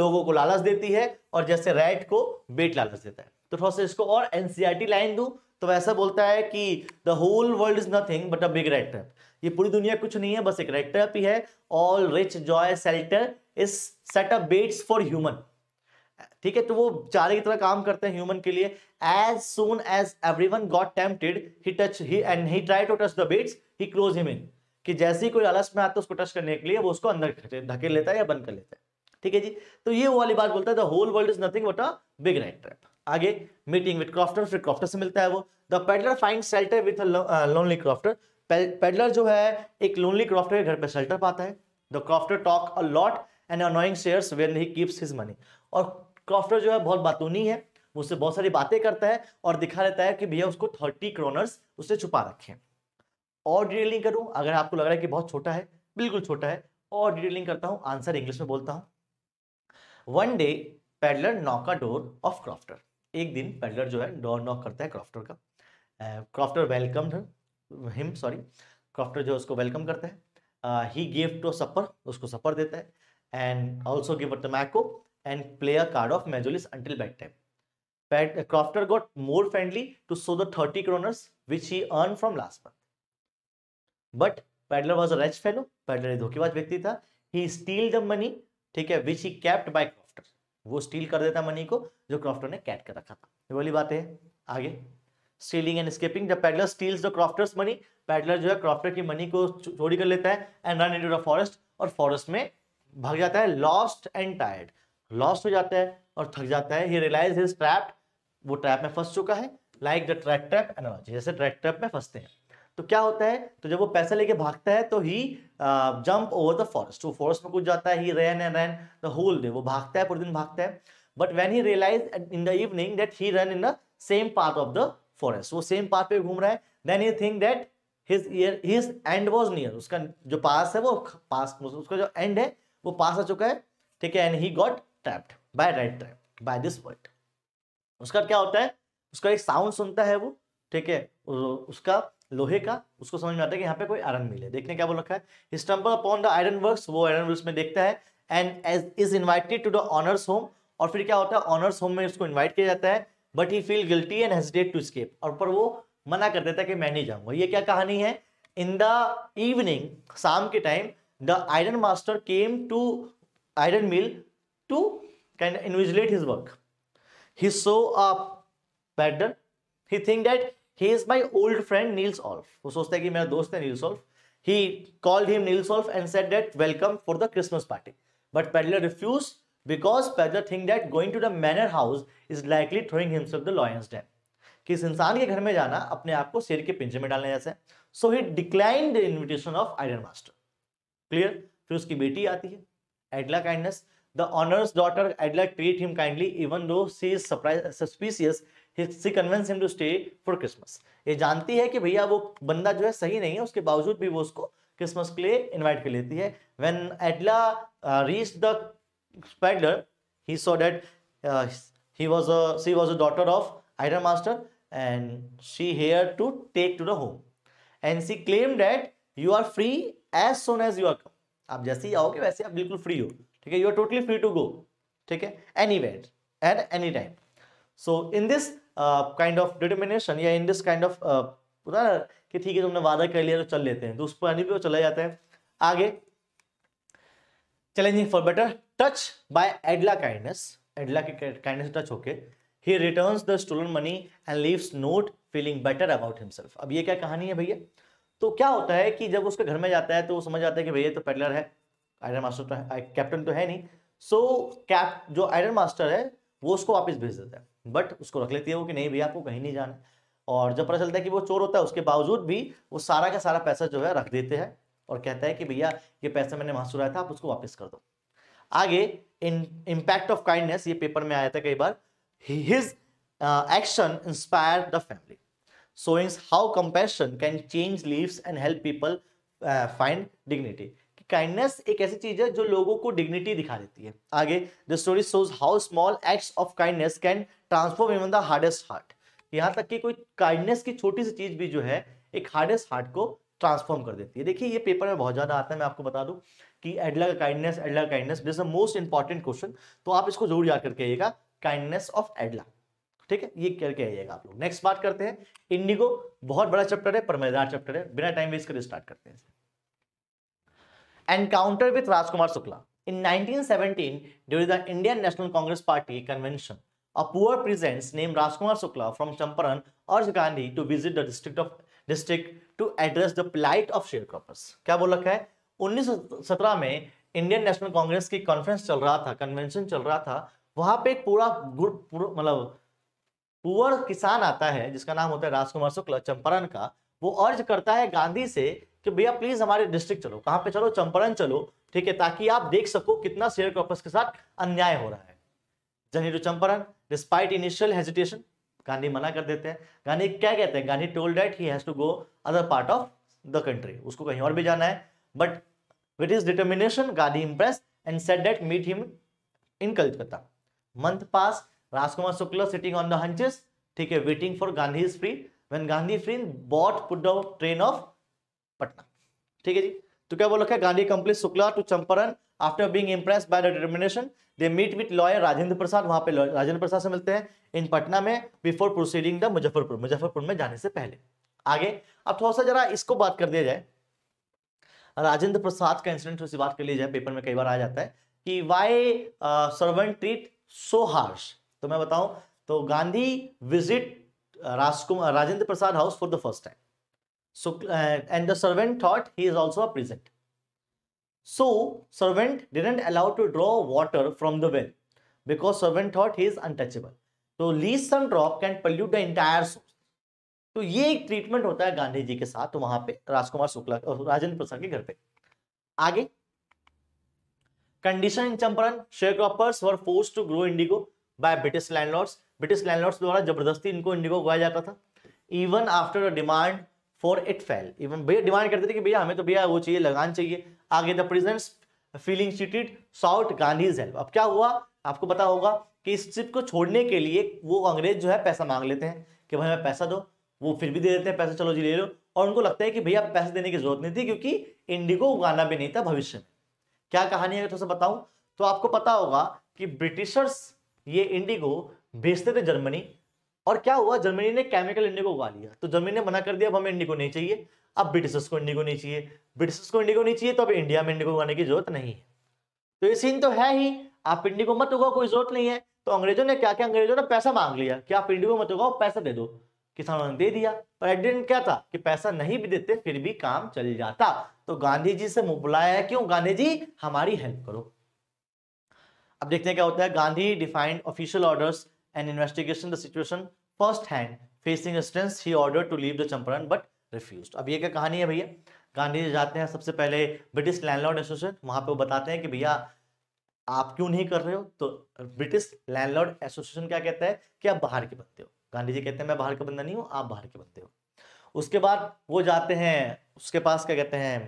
लोगों को लालच देती है और जैसे रैट को बेट लालच देता है तो थोड़ा सा इसको और एनसीआरटी e लाइन दू तो वैसा बोलता है कि the whole world is nothing but a big rat trap ये पूरी दुनिया कुछ नहीं है बस एक रेड ट्रैप ही है all rich joy shelter is set up baits for human ठीक है तो वो चारे की तरह काम करते हैं ह्यूमन के लिए as soon as everyone got tempted he touch he and he try to touch the baits he close him in कि जैसे ही कोई आलस में आता है उसको टच करने के लिए वो उसको अंदर ढकेल लेता है या बंद कर लेता है ठीक है जी तो ये वो वाली बात बोलता है the whole world is nothing but a big night trap आगे मीटिंग विद क्रॉफ्टर फिर क्रॉफ्टर से मिलता है वो the peddler find shelter with lonely crofter peddler जो है एक लोनली क्रॉफ्टर के घर पर सेल्टर पाता है the crofter talk a lot and annoying shares when he keeps his money और क्रॉफ्टर जो है बहुत बातूनी है मुझसे बहुत सारी बातें करता है और दिखा देता है कि भैया उसको थर्टी क्रोनर्स उससे छुपा रखें और डिटेलिंग करूं अगर आपको लग रहा है कि बहुत छोटा है बिल्कुल छोटा है और डिटेलिंग करता हूं आंसर इंग्लिश में बोलता हूं one day peddler knock a door of crofter एक दिन पेडलर जो है डोर नॉक करता है क्रॉफ्टर का crofter welcome him sorry crofter जो उसको वेलकम करता है ही गिव टू सपर उसको सपर देता है and also give tobacco and play a card of Majolis until bedtime. Pat, Crofter got more friendly to show the 30 kroners which he earned from last month. But Peddler was a rich fellow. Peddler धोखेबाज व्यक्ति था. He steal the money, ठीक है, which he kept by Crofter. वो steal कर देता money को जो Crofter ने कैट कर रखा था. ये वाली बात है. आगे. Stealing and escaping. The peddler steals the Crofter's money. Peddler जो है Crofter की money को चोरी कर लेता है and run into the forest. और forest में भाग जाता है lost and tired. लॉस हो जाता है और थक जाता है ही रियलाइज हिज ट्रैप्ड वो ट्रैप में फंस चुका है like the track trap analogy जैसे ट्रैक ट्रैप में फंसते हैं तो क्या होता है तो जब वो पैसा लेके भागता है तो he jump over the forest वो फॉरेस्ट में कूद जाता है he ran and ran the whole day वो भागता है पूरे दिन भागता है but when he realise in the evening that he run in the same part of the forest वो सेम पार्ट पे घूम रहा है then he think that his year his end was near उसका जो पास है वो पास उसका जो एंड है वो पास आ चुका है ठीक है and he got trapped by rat trap by this world उसका क्या होता है उसका एक साउंड सुनता है वो ठीक है उसका लोहे का उसको समझ में आता है कि यहाँ पे कोई आयरन मिले देखने क्या बोल रखा है he stumble upon the iron work वो आयरन वर्क में देखता है and as is invited to the owner's home और फिर क्या होता है ऑनर्स होम में उसको इन्वाइट किया जाता है but he feel guilty and hesitate to escape और पर वो मना कर देता है कि मैं नहीं जाऊँगा ये क्या कहानी है इन द इवनिंग शाम के time the iron master came to iron mill to kind of invigilate his work. He saw a pattern. He think that he is my old friend Niels Olf. वो सोचता है कि मेरा दोस्त है Niels Olf. He called him Niels Olf and said that welcome for the Christmas party. But peddler refused because peddler think that going to the manor house is likely throwing himself the lion's den. कि इस इंसान के घर में जाना अपने आप को शेर के पिंजे में डालने जैसा है so he decline the invitation of iron master clear फिर उसकी बेटी आती है Edla kindness The owner's daughter Adela treat him kindly even though she is surprised, suspicious. She convinces him to stay for Christmas. ये जानती है कि भैया वो बंदा जो है सही नहीं है उसके बावजूद भी वो उसको क्रिसमस के लिए इनवाइट कर लेती है uh, reached the spider he saw that uh, he was a she was a daughter of iron master and she here to take to the home and she claimed that you are free as soon as you are come आप जैसे ही आओगे वैसे आप बिल्कुल free हो ठीक है you are totally free to go ठीक है anywhere at any time so in this kind of determination या इन दिस काइंड ऑफ पता ना कि ठीक है तुमने वादा कर लिया तो चल लेते हैं तो उस पर पे चला जाता है आगे challenging for better touch by Edla kindness Edla के काइंडनेस टच होके he return the stolen money and leaves note feeling better about himself अब ये क्या कहानी है भैया तो क्या होता है कि जब उसके घर में जाता है तो वो समझ जाता है कि भैया तो पेडलर है आयरन मास्टर तो कैप्टन uh, तो है नहीं सो so, कैप जो आयरन मास्टर है वो उसको वापस भेज देता है बट उसको रख लेती है वो कि नहीं भैया आपको कहीं नहीं जाना और जब पता चलता है कि वो चोर होता है उसके बावजूद भी वो सारा का सारा पैसा जो है रख देते हैं और कहता है कि भैया ये पैसा मैंने वहां सुराया था आप उसको वापस कर दो आगे इन इम्पैक्ट ऑफ काइंडनेस ये पेपर में आया था कई बार his action inspire the family so how how can can change lives and help people find dignity kindness एक ऐसी चीज है जो लोगों को डिग्निटी दिखा देती है आगे the story shows how small act of kindness can transform even the hardest heart यहाँ तक कि कोई काइंडनेस की छोटी सी चीज भी जो है एक हार्डेस्ट हार्ट को ट्रांसफॉर्म कर देती है देखिए ये पेपर में बहुत ज्यादा आता है मैं आपको बता दूं कि एडला का kindness Edla kindness this a most important question तो आप इसको जरूर याद करके आइएगा काइंडनेस ऑफ एडला ठीक है ये करके आइएगा आप लोग नेक्स्ट बात करते हैं इंडिगो बहुत बड़ा चैप्टर है पर मजेदार चैप्टर है बिना टाइम वेस्ट कर स्टार्ट करते हैं encounter with Rajkumar Shukla in 1917 during the Indian National Congress party convention a poor peasants name Rajkumar Shukla from Champaran urge Gandhi to visit the district of district to address the plight of sharecroppers क्या बोल रखा है उन्नीस में इंडियन नेशनल कांग्रेस की कॉन्फ्रेंस चल रहा था कन्वेंशन चल रहा था वहां पे एक पूरा मतलब पुअर किसान आता है जिसका नाम होता है राजकुमार शुक्ला चंपारण का वो अर्ज करता है गांधी से कि भैया प्लीज हमारे डिस्ट्रिक्ट चलो कहाँ पे चलो चंपारण चलो ठीक है ताकि आप देख सको कितना शेयर क्रॉपर्स के साथ अन्याय हो रहा है जनहिर to Champaran despite initial hesitation Gandhi मना कर देते हैं गांधी क्या कहते हैं Gandhi told that he has to go other part of the country उसको कहीं और भी जाना है but with his determination Gandhi impress and set date meet him in Calcutta month पास Rajkumar Shukla sitting on the haunches ठीक है waiting for Gandhi is free when Gandhi free बॉट पुड ट्रेन ऑफ पटना ठीक है जी तो क्या बोला Gandhi company Shukla to Champaran after being impress by the determination they meet with lawyer Rajendra Prasad वहां पे राजेंद्र प्रसाद से मिलते हैं इन पटना में before proceeding the Muzaffarpur Muzaffarpur में जाने से पहले आगे अब थोड़ा सा जरा इसको बात कर दिया जाए राजेंद्र प्रसाद का इंसिडेंट थोड़ी बात कर ली जाए पेपर में कई बार आ जाता है कि why servant treat so harsh तो मैं बताऊं तो Gandhi visit uh, Rajkumar Rajendra Prasad house for the first time So, uh, and the servant thought he is also a peasant. So, servant didn't allow to draw water from the well because servant thought he is untouchable. तो लीज सन drop can pollute the entire source तो ये एक treatment होता है गांधी जी के साथ वहां पे राजकुमार शुक्ला राजेंद्र प्रसाद के घर पे आगे condition in Champaran sharecroppers were forced to grow indigo by British landlords British landlords द्वारा जबरदस्ती इनको इंडिगो उगाया जाता था even after a demand for it fell even भैया डिमांड करते थे कि भैया हमें तो भैया वो चाहिए लगान चाहिए आगे the peasants feeling cheated sought Gandhi's help अब क्या हुआ आपको पता होगा कि इस चिप को छोड़ने के लिए वो अंग्रेज जो है पैसा मांग लेते हैं कि भाई हमें पैसा दो वो फिर भी दे देते हैं पैसा चलो जी ले लो और उनको लगता है कि भैया पैसे देने की जरूरत नहीं थी क्योंकि इंडिगो उगाना भी नहीं था भविष्य में क्या कहानी है थोड़ा सा बताऊं तो आपको पता होगा कि ब्रिटिशर्स ये इंडिगो भेजते थे जर्मनी और क्या हुआ जर्मनी ने केमिकल इंडिगो उगा लिया तो जर्मनी ने मना कर दिया अब हमें इंडिगो नहीं चाहिए अब ब्रिटिशर्स को इंडिगो नहीं चाहिए ब्रिटिशर्स को इंडिगो नहीं चाहिए तो अब इंडिया में इंडिगो उगाने की जरूरत नहीं है तो ये सीन तो है ही आप इंडिगो मत उगाओ कोई जरूरत नहीं है तो अंग्रेजों ने क्या क्या अंग्रेजों ने पैसा मांग लिया कि आप इंडिगो मत उगाओ पैसा दे दो किसानों ने दे दिया पर एडिडेंट क्या था कि पैसा नहीं भी देते फिर भी काम चल जाता तो गांधी जी से बुलाया है क्यों गांधी जी हमारी हेल्प करो अब देखते हैं क्या होता है Gandhi defied official orders and investigation the situation first hand. Facing resistance, he ordered to leave the Champaran but refused. अब ये क्या कहानी है भैया गांधी जी जाते हैं सबसे पहले ब्रिटिश लैंडलॉर्ड एसोसिएशन वहां पे वो बताते हैं कि भैया आप क्यों नहीं कर रहे हो तो ब्रिटिश लैंडलॉर्ड एसोसिएशन क्या कहता है कि आप बाहर के बनते हो गांधी जी कहते हैं मैं बाहर का बंदा नहीं हूँ आप बाहर के बनते हो उसके बाद वो जाते हैं उसके पास क्या कहते हैं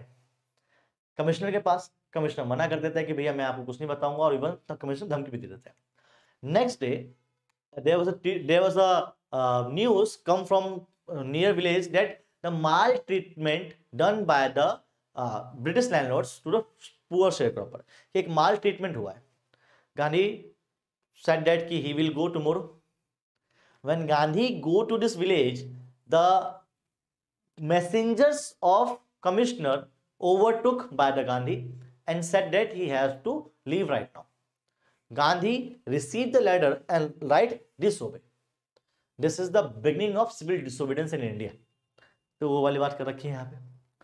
कमिश्नर के पास कमिश्नर मना कर देता है कि भैया मैं आपको कुछ नहीं बताऊंगा और इवन कमिश्नर धमकी भी दे देता है next day there was a there was a uh, news come from uh, near village that the maltreatment done by the uh, British landlords to the poor sharecropper. एक maltreatment treatment हुआ है. Gandhi said that he will go tomorrow. When Gandhi go to this village, the messengers of commissioner overtook by the Gandhi and said that he has to leave right now. Gandhi receive the letter and write disobey. This is the beginning of civil disobedience in India तो वो वाली बात कर रखी है यहाँ पे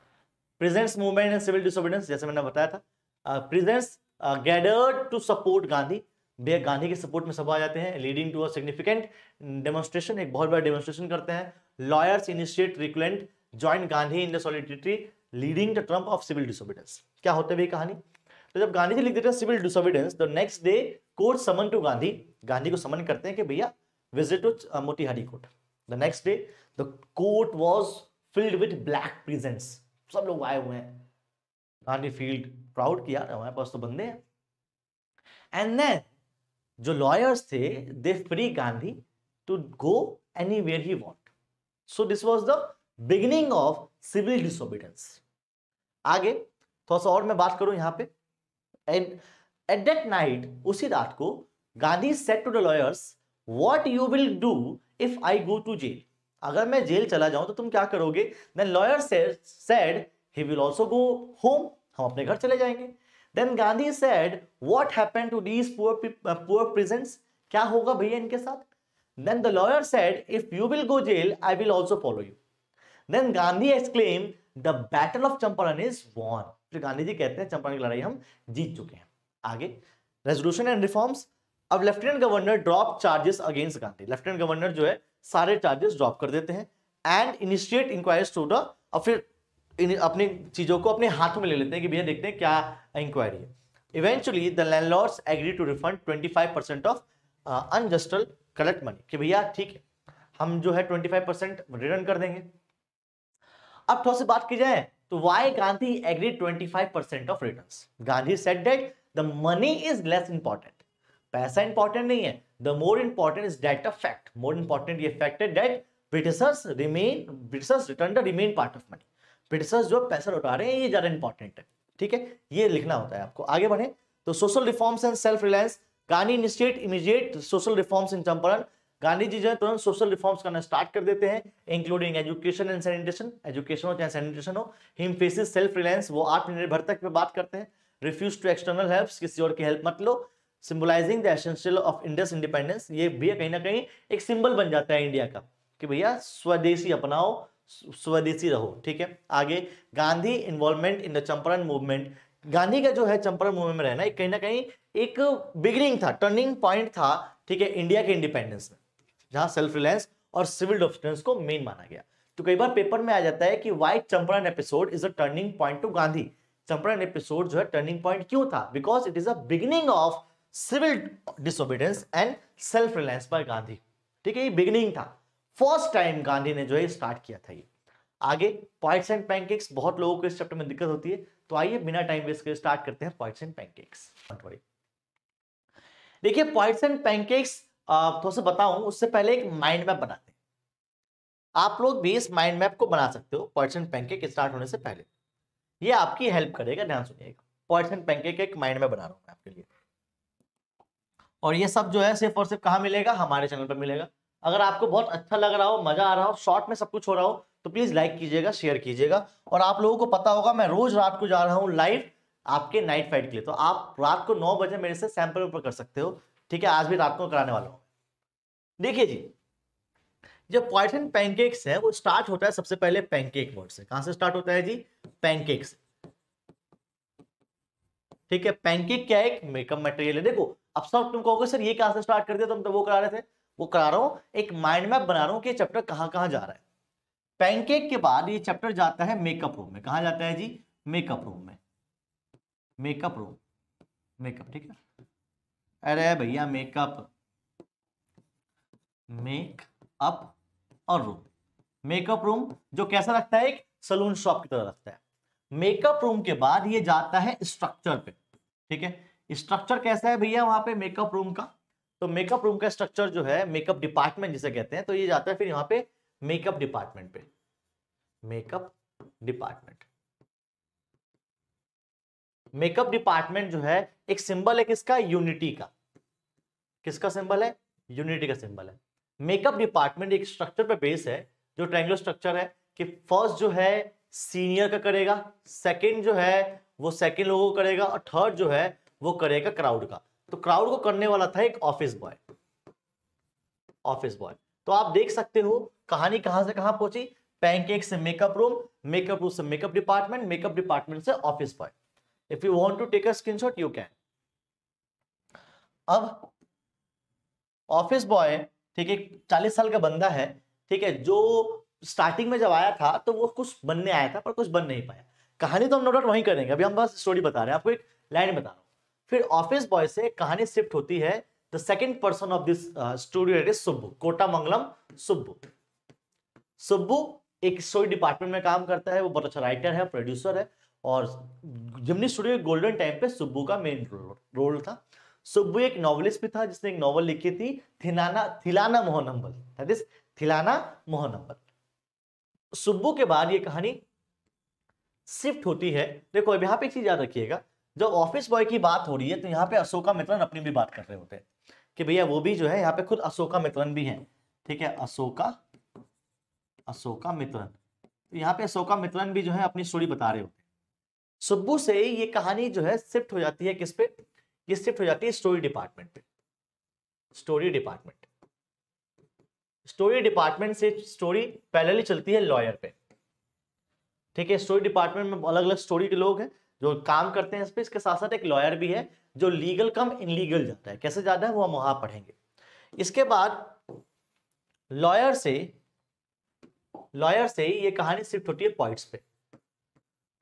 peasants movement and civil disobedience जैसे मैंने बताया था peasants gathered to support Gandhi वे गांधी के सपोर्ट में सब आ जाते हैं leading to a significant demonstration एक बहुत बड़ा डेमोस्ट्रेशन करते हैं lawyers initiate reluctant join Gandhi in the सॉलिडिटरी leading the triumph of civil disobedience क्या होते हुए कहानी तो जब गांधी जी लिख देते हैं सिविल डिसोबिडेंस तो next day court summon to Gandhi Gandhi को समन करते हैं कि भैया visit to uh, Motihari court the next day the court was filled with black peasants सब लोग आए हुए हैं गांधी फील्ड प्राउड किया हमारे पास तो बंदे हैं एंड देन जो लॉयर्स थे they free Gandhi to go anywhere he want so this was the beginning of civil disobedience आगे थोड़ा सा और मैं बात करूं यहां पे एंड एट दैट नाइट उसी रात को Gandhi said to the lawyers what you will do if I go to jail अगर मैं जेल चला जाऊं तो तुम क्या करोगे then lawyer said he will also go home हम अपने घर चले जाएंगे then Gandhi said what happen to these poor poor peasants क्या होगा भैया इनके साथ then the lawyer said if you will go jail I will also follow you then Gandhi exclaim the battle of Champaran is won फिर गांधी जी कहते हैं चंपारण की लड़ाई हम जीत चुके हैं आगे रेजोल्यूशन एंड रिफॉर्म्स अब lieutenant governor drop charges against Gandhi lieutenant governor जो है सारे चार्जेस ड्रॉप कर देते हैं and initiate inquiries to the और फिर इन अपनी चीज़ों को अपने हाथ में ले लेते हैं कि भैया देखते हैं क्या इंक्वायरी है eventually the landlords agree to refund 25 percent of unjustly collect money कि भैया ठीक है हम जो है 25 परसेंट रिटर्न कर देंगे अब थोड़ा सा बात की जाए तो why Gandhi agree 25% percent of return Gandhi said that the money is less important पैसा इंपॉर्टेंट नहीं है the more important is that a fact more important ये फैक्ट है that Britishers remain Britishers return the remain part of money Britishers जो पैसा लौटा रहे हैं ये ज्यादा इंपॉर्टेंट है ठीक है ये लिखना होता है आपको आगे बढ़े तो social reforms and self reliance Gandhi initiate immediate social reforms in Champaran Gandhi ji जो है तुरंत सोशल रिफॉर्म्स करना स्टार्ट कर देते हैं including education and sanitation education हो चाहे सैनिटेशन हो फेसिस सेल्फ रिलायंस वो आत्मनिर्भरता की बात करते हैं रिफ्यूज टू एक्सटर्नल हेल्प किसी और की हेल्प मत लो symbolizing the essential of India's independence ये भी कहीं ना कहीं एक सिंबल बन जाता है इंडिया का कि भैया स्वदेशी अपनाओ स्वदेशी रहो ठीक है आगे Gandhi involvement in the Champaran movement Gandhi का जो है चंपारण मूवमेंट में रहना कहीं ना कहीं एक बिगनिंग था टर्निंग पॉइंट था ठीक है इंडिया के इंडिपेंडेंस में जहां सेल्फ रिलायंस और सिविल डिफेंस को मेन माना गया तो कई बार पेपर में आ जाता है कि why Champaran episode is a turning point to Gandhi Champaran episode जो है टर्निंग पॉइंट क्यों था because it is a beginning of civil disobedience and self reliance by Gandhi ठीक है ये बिगिनिंग था फर्स्ट टाइम गांधी ने जो है स्टार्ट किया था ये आगे पॉइंट्स एंड पैनकेक्स बहुत लोगों को इस चैप्टर में दिक्कत होती है तो आइए बिना टाइम वेस्ट के स्टार्ट करते हैं पॉइंट्स एंड पैनकेक्स देखिए पॉइंट्स एंड पैनकेक्स थोड़ा सा बताऊं उससे पहले एक माइंड मैप बनाते हैं आप लोग भी इस माइंड मैप को बना सकते हो पर्सन पैनकेक स्टार्ट होने से पहले ये आपकी हेल्प करेगा ध्यान सुनिएगा पर्सन पैनकेक एक माइंड मैप बना रहा हूँ आपके लिए और ये सब जो है सिर्फ और सिर्फ कहाँ मिलेगा हमारे चैनल पर मिलेगा अगर आपको बहुत अच्छा लग रहा हो मजा आ रहा हो शॉर्ट में सब कुछ हो रहा हो तो प्लीज लाइक कीजिएगा शेयर कीजिएगा और आप लोगों को पता होगा मैं रोज रात को जा रहा हूँ लाइव आपके नाइट फाइट के लिए तो आप रात को नौ बजे मेरे से सैंपल ऊपर कर सकते हो ठीक है आज भी रात को कराने वाला हूँ देखिए जी जो पॉइथन पैनकेक्स है वो स्टार्ट होता है सबसे पहले पैनकेक मोड से कहां से स्टार्ट होता है जी पैनकेक ठीक है पैनकेक क्या एक मेकअप मटेरियल है देखो अब सब तुम कहोगे सर ये कहां से स्टार्ट कर दिया तुम तो वो करा रहे थे वो करा रहा हूं एक माइंड मैप बना रहा हूं कि चैप्टर कहां कहां जा रहा है पैनकेक के बाद ये चैप्टर जाता है मेकअप रूम में कहा जाता है जी मेकअप रूम में मेकअप रूम मेकअप ठीक है अरे भैया मेकअप मेक अप और रूम मेकअप रूम जो कैसा रखता है एक सलून शॉप की तरह रखता है मेकअप रूम के बाद ये जाता है स्ट्रक्चर पे ठीक है स्ट्रक्चर कैसा है भैया वहां पे मेकअप रूम का तो मेकअप रूम का स्ट्रक्चर जो है मेकअप डिपार्टमेंट जिसे कहते हैं तो ये जाता है फिर यहाँ पे मेकअप डिपार्टमेंट पे मेकअप डिपार्टमेंट मेकअप डिपार्टमेंट जो है एक सिंबल है किसका यूनिटी का किसका सिंबल है यूनिटी का सिंबल है मेकअप डिपार्टमेंट एक स्ट्रक्चर पे बेस है जो ट्रैंगुलर स्ट्रक्चर है कि फर्स्ट जो है सीनियर का करेगा सेकंड जो है वो सेकंड लोगों का करेगा और थर्ड जो है वो करेगा क्राउड का तो क्राउड को करने वाला था एक ऑफिस बॉय ऑफिस बॉय तो आप देख सकते हो कहानी कहां से कहां पहुंची पैंकेक से मेकअप रूम मेकअप रूम से मेकअप डिपार्टमेंट मेकअप डिपार्टमेंट से office boy you want to take a screen shot you can अब ऑफिस बॉय ठीक है चालीस साल का बंदा है ठीक है जो स्टार्टिंग में जब आया था तो वो कुछ बनने आया था पर कुछ बन नहीं पाया कहानी तो हम नो डाउट वहीं करेंगे अभी हम बस स्टोरी बता रहे हैं आपको एक लाइन बता रहा हूँ फिर ऑफिस बॉय से कहानी शिफ्ट होती है the second person of this studio is Subbu Kothamangalam Subbu Subbu एक स्टोरी डिपार्टमेंट में काम करता है वो बहुत अच्छा राइटर है प्रोड्यूसर है और जिमनी स्टूडियो के गोल्डन टाइम पे सुब्बू का मेन रोल था सुब्बू एक नॉवलिस्ट भी था जिसने एक नॉवल लिखी थी थिनाना थिलाना मोहनम्बल थिलाना मोहनम्बल सुब्बू के बाद ये कहानी शिफ्ट होती है देखो अब यहाँ पे एक चीज याद रखिएगा जब ऑफिस बॉय की बात हो रही है तो यहाँ पे अशोका मित्रन अपनी भी बात कर रहे होते हैं कि भैया वो भी जो है यहाँ पे खुद अशोका मित्रन भी है ठीक है अशोका अशोका मित्रन तो यहाँ पे अशोका मित्रन भी जो है अपनी स्टोरी बता रहे होते सुब्बू से ये कहानी जो है शिफ्ट हो जाती है किस पे ये शिफ्ट हो जाती है स्टोरी डिपार्टमेंट पे स्टोरी डिपार्टमेंट स्टोरी डिपार्टमेंट से स्टोरी ही चलती है लॉयर पे ठीक है स्टोरी डिपार्टमेंट में अलग अलग स्टोरी के लोग हैं जो काम करते हैं इस पर इसके साथ साथ एक लॉयर भी है जो लीगल कम इनलीगल जाता है कैसे जाता है वो हम वहां पढ़ेंगे इसके बाद लॉयर से लॉयर से ये कहानी शिफ्ट होती है पॉइंट्स पे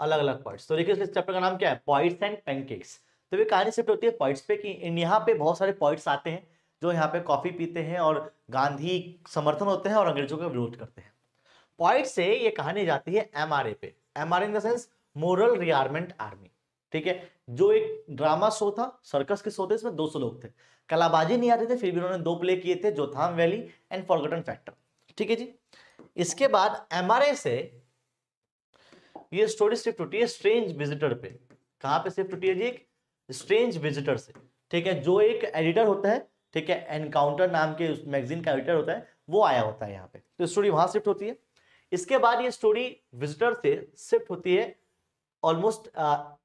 अलग अलग पॉइंट्स तो देखिए इस चैप्टर का नाम क्या है पॉइंट्स एंड पैनकेक्स तो ये कहानी सिर्फ होती है पॉइंट्स पे कि यहाँ पे बहुत सारे पॉइंट्स आते हैं जो यहाँ पे कॉफी पीते हैं और गांधी समर्थन होते हैं और अंग्रेजों का विरोध करते हैं पॉइंट से ये कहानी जाती है एम पे M in the sense moral rearmament army ठीक है जो एक ड्रामा शो था सर्कस के शो थे इसमें 200 लोग थे कलाबाजी नहीं आते थे फिर भी उन्होंने दो प्ले किए थे Jotham Valley and forgotten factor ठीक है जी इसके बाद एमआरए से ये स्टोरी शिफ्ट होती है स्ट्रेंज विजिटर पे कहाँ पे शिफ्ट होती है जी एक स्ट्रेंज विजिटर से ठीक है जो एक एडिटर होता है ठीक है एनकाउंटर नाम के उस मैगजीन का एडिटर होता है वो आया होता है यहाँ पे तो स्टोरी वहां शिफ्ट होती है इसके बाद ये स्टोरी विजिटर से शिफ्ट होती है ऑलमोस्ट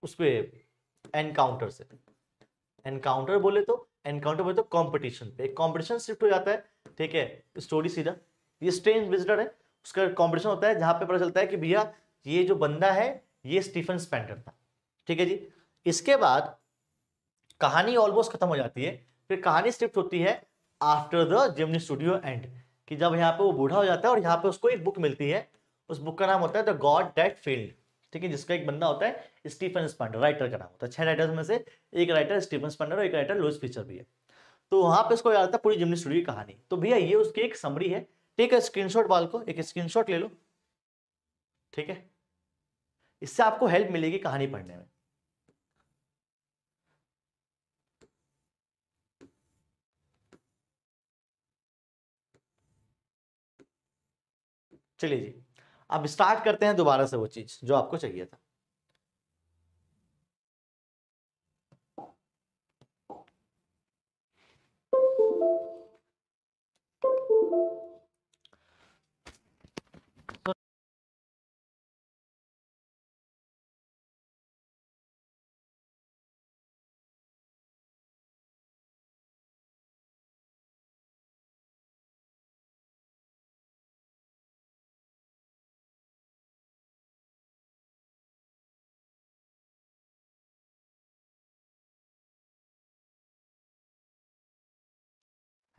उस पर एनकाउंटर से एनकाउंटर बोले तो एनकाउंटर बोले तो कॉम्पिटिशन पे एक शिफ्ट हो जाता है ठीक है स्टोरी सीधा ये स्ट्रेंज विजिटर है उसका कॉम्पिटिशन होता है जहां पे पता चलता है कि भैया ये जो बंदा है ये स्टीफन स्पेंडर था ठीक है जी इसके बाद कहानी ऑलमोस्ट खत्म हो जाती है फिर कहानी शिफ्ट होती है after the Gemini studio and कि जब यहाँ पे वो बूढ़ा हो जाता है और यहाँ पे उसको एक बुक मिलती है उस बुक का नाम होता है द गॉड डेट फील्ड ठीक है जिसका एक बंदा होता है स्टीफन स्पेंडर राइटर का नाम होता है छह राइटर्स में से एक राइटर स्टीफन स्पेंडर और एक राइटर लुइस फीचर भी है तो वहां पे उसको याद आता है पूरी जिमनी स्टूडियो की कहानी तो भैया ये उसकी एक समरी है ठीक है स्क्रीनशॉट बाल को एक स्क्रीनशॉट ले लो ठीक है इससे आपको हेल्प मिलेगी कहानी पढ़ने में चलिए जी अब स्टार्ट करते हैं दोबारा से वो चीज़ जो आपको चाहिए था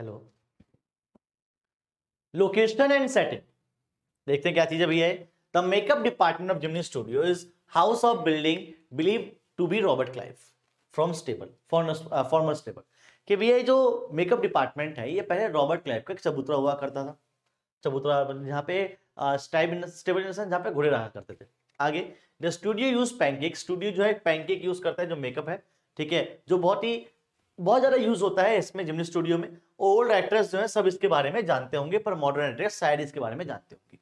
हेलो लोकेशन एंड सेटिंग देखते हैं क्या चीज है the makeup department of Gemini studio is house of building believe to be Robert Clive from stable former stable कि भैया जो मेकअप डिपार्टमेंट है ये पहले रॉबर्ट क्लाइव का एक चबूतरा हुआ करता था चबूतरा जहाँ पे स्टाइब uh, स्टेबल जहाँ पे घोड़े रहा करते थे आगे the studio use pancake studio जो है पैंकेक यूज करता है जो मेकअप है ठीक है जो बहुत ही बहुत ज़्यादा यूज होता है इसमें जिमनी स्टूडियो में ओल्ड एक्टर्स जो है सब इसके बारे में जानते होंगे पर मॉडर्न एक्ट्रेस शायद इसके बारे में जानते होंगे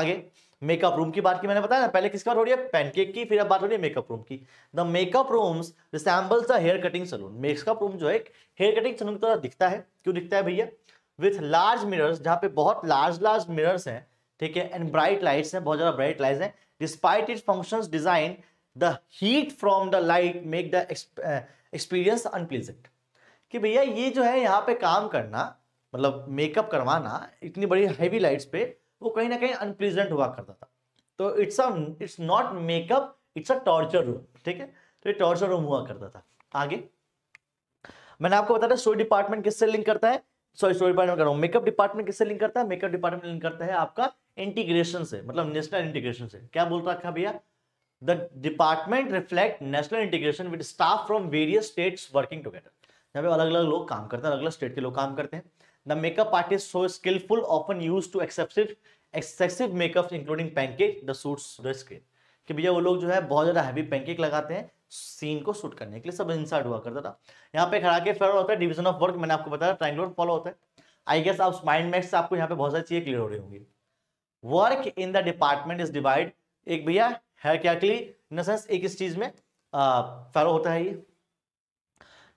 आगे मेकअप रूम की बात की मैंने बताया ना पहले किसकी बात हो रही है पैनकेक की फिर अब बात हो रही है मेकअप रूम की the makeup rooms resembles the hair cutting saloon makeup room जो है हेयर कटिंग सलून की तरह दिखता है क्यों दिखता है भैया विथ लार्ज मिरर्स जहाँ पे बहुत लार्ज लार्ज मिरर्स हैं ठीक है एंड ब्राइट लाइट्स हैं बहुत ज़्यादा ब्राइट लाइट्स हैं despite it function design the heat from the light make the experience unpleasant कि भैया ये जो है यहाँ पे काम करना मतलब मेकअप करवाना इतनी बड़ी हैवी लाइट्स पे वो कहीं ना कहीं अनप्लीजेंट हुआ करता था तो it's a it's not makeup it's a torture room ठीक है तो ये टॉर्चर रूम हुआ करता था आगे मैंने आपको बताया सो डिपार्टमेंट किससे लिंक करता है सॉरी सो डिपार्टमेंट कर रहा हूँ मेकअप डिपार्टमेंट किससे लिंक करता है मेकअप डिपार्टमेंट लिंक करता है आपका इंटीग्रेशन से मतलब नेशनल इंटीग्रेशन से क्या बोल रखा भैया the department reflect national integration with staff from various states working together यहाँ पे अलग अलग लोग काम करते हैं अलग अलग स्टेट के लोग काम करते हैं the makeup artist so skillful often use to excessive excessive makeup including pancake the suit the screen कि भैया वो लोग जो है बहुत ज़्यादा हैवी पैंकेक लगाते हैं सीन को शूट करने के लिए सब इंसर्ट हुआ करता था यहाँ पे खड़ा के फेयर होता है डिविजन ऑफ वर्क मैंने आपको बताया ट्राइंगलोर फॉलो होता है आई गेस आप माइंड मैक्स आपको यहाँ पे बहुत सारी चीज़ें क्लियर हो रही होंगी work in the department is divide एक भैया है क्या क्लियर इन द सेंस एक इस चीज़ में फेरो होता है ये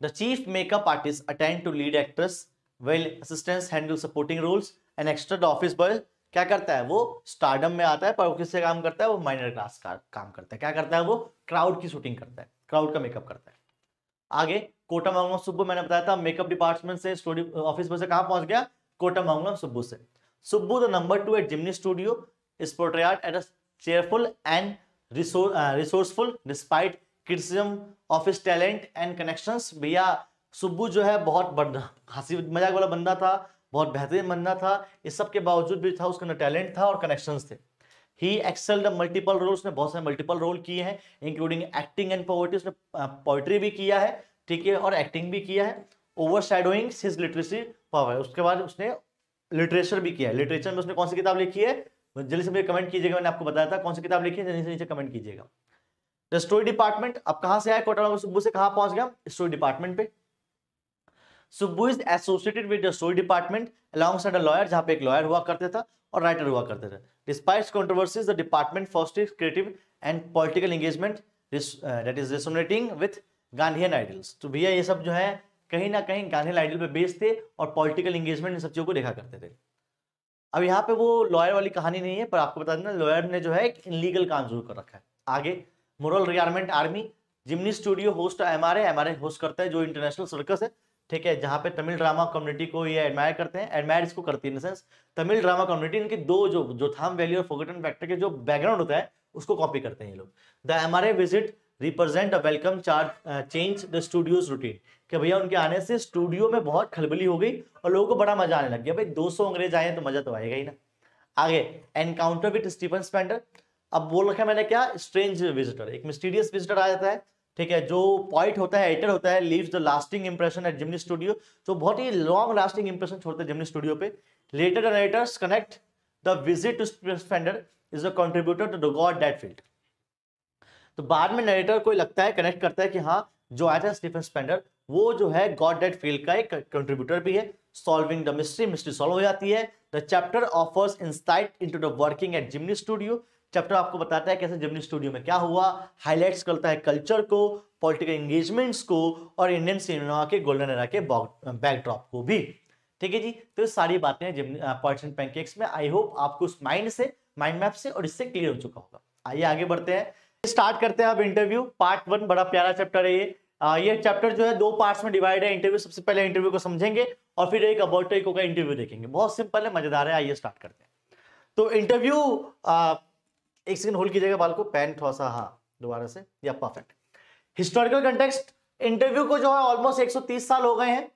The chief makeup artist attend to lead actress while assistants handle supporting roles and extra the office boy क्या करता है वो स्टार्डम में आता है पर वो किससे काम करता है वो माइनर क्लास का काम करता है क्या करता है वो क्राउड की शूटिंग करता है क्राउड का मेकअप करता है आगे कोटा मांगलम सुब्बू मैंने बताया था मेकअप डिपार्टमेंट से स्टूडियो ऑफिस में से कहाँ पहुंच गया कोटा मांगलम सुब्बू से Subbu the number two at Gemini studio is portrayed at a cheerful and resourceful despite criticism of his talent and connections भैया सुब्बू जो है बहुत बड़ा हंसी मजाक वाला बंदा था बहुत बेहतरीन बंदा था इस सब के बावजूद भी था उसके अंदर टैलेंट था और कनेक्शंस थे ही एक्सेल्ड मल्टीपल रोल उसने बहुत सारे मल्टीपल रोल किए हैं इंक्लूडिंग एक्टिंग एंड पोवर्टी उसने पोइट्री भी किया है ठीक है और एक्टिंग भी किया है overshadowing his literacy power उसके बाद उसने लिटरेचर भी किया है लिटरेचर में उसने कौन सी किताब लिखी है जल्दी से मुझे कमेंट कीजिएगा मैंने आपको बताया था कौन सी किताब लिखी है जल्दी से नीचे कमेंट कीजिएगा द स्टोरी डिपार्टमेंट अब कहां से आया कोटा सुब्बू से कहां पहुंच गया स्टोरी डिपार्टमेंट पे Subbu is associated with the story department alongside lawyer जहां पे एक लॉयर हुआ करते था और राइटर हुआ करते थे despite controversies the department first is creative and political engagement that is resonating with Gandhian ideals तो भैया ये सब जो है कहीं ना कहीं गांधी आइडियल पे बेस्ड थे और पॉलिटिकल एंगेजमेंट इन सब चीज़ों को देखा करते थे अब यहाँ पे वो लॉयर वाली कहानी नहीं है पर आपको बता देना लॉयर ने जो है एक इनलीगल काम जरूर कर रखा है आगे moral rearmament army Gemini studio host M R M R host करता है जो इंटरनेशनल सर्कस है ठीक है जहाँ पे तमिल ड्रामा कम्युनिटी को ये एडमायर करते हैं एडमायर इसको करती है in sense Tamil drama community इनके दो जो जो थाम वैली और फोगटन फैक्टर के जो बैकग्राउंड होता है उसको कॉपी करते हैं ये लोग the M R A visit represent a welcome charge change the studios routine कि भैया उनके आने से स्टूडियो में बहुत खलबली हो गई और लोगों को बड़ा मजा आने लग गया भाई 200 अंग्रेज आए तो मजा तो आएगा ही ना आगे एनकाउंटर विथ स्टीफन स्पेंडर अब बोल रखा है मैंने क्या स्ट्रेंज विजिटर एक मिस्टीरियस विजिटर आ जाता है ठीक है जो पॉइंट होता है एडिटर होता है leaves the lasting impression at Gemini studio जो बहुत ही लॉन्ग लास्टिंग इंप्रेशन छोड़ते हैं जिमनी स्टूडियो पे letter generators connect the visit to is a contributor to the god that field तो बाद में नरेटर को लगता है कनेक्ट करता है कि हाँ जो आया था स्टीफन स्पेंडर वो जो है गॉड डेट फील्ड का एक कंट्रीब्यूटर भी है solving the mystery mystery solve हो जाती है the chapter offers insight into the working at Gemini studio chapter आपको बताता है कैसे जर्मनी स्टूडियो में क्या हुआ हाईलाइट्स करता है कल्चर को पॉलिटिकल एंगेजमेंट्स को और इंडियन सिनेमा के गोल्डन एरा के बैकड्रॉप को भी ठीक है जी तो सारी बातें पॉइंट पॉइंट्स एंड पैनकेक्स में आई होप आपको उस माइंड से माइंड मैप से और इससे क्लियर हो चुका होगा आइए आगे बढ़ते हैं स्टार्ट करते हैं अब इंटरव्यू पार्ट वन बड़ा प्यारा चैप्टर है ये आ, uh, ये चैप्टर जो है दो पार्ट्स में डिवाइड है इंटरव्यू सबसे पहले इंटरव्यू को समझेंगे और फिर एक अबॉर्टो का इंटरव्यू देखेंगे बहुत सिंपल है मजेदार है आइए स्टार्ट करते हैं तो इंटरव्यू एक सेकंड होल्ड कीजिएगा बाल को पैन थोड़ा सा हाँ दोबारा से या परफेक्ट हिस्टोरिकल कंटेक्सट इंटरव्यू को जो है ऑलमोस्ट एक साल हो गए हैं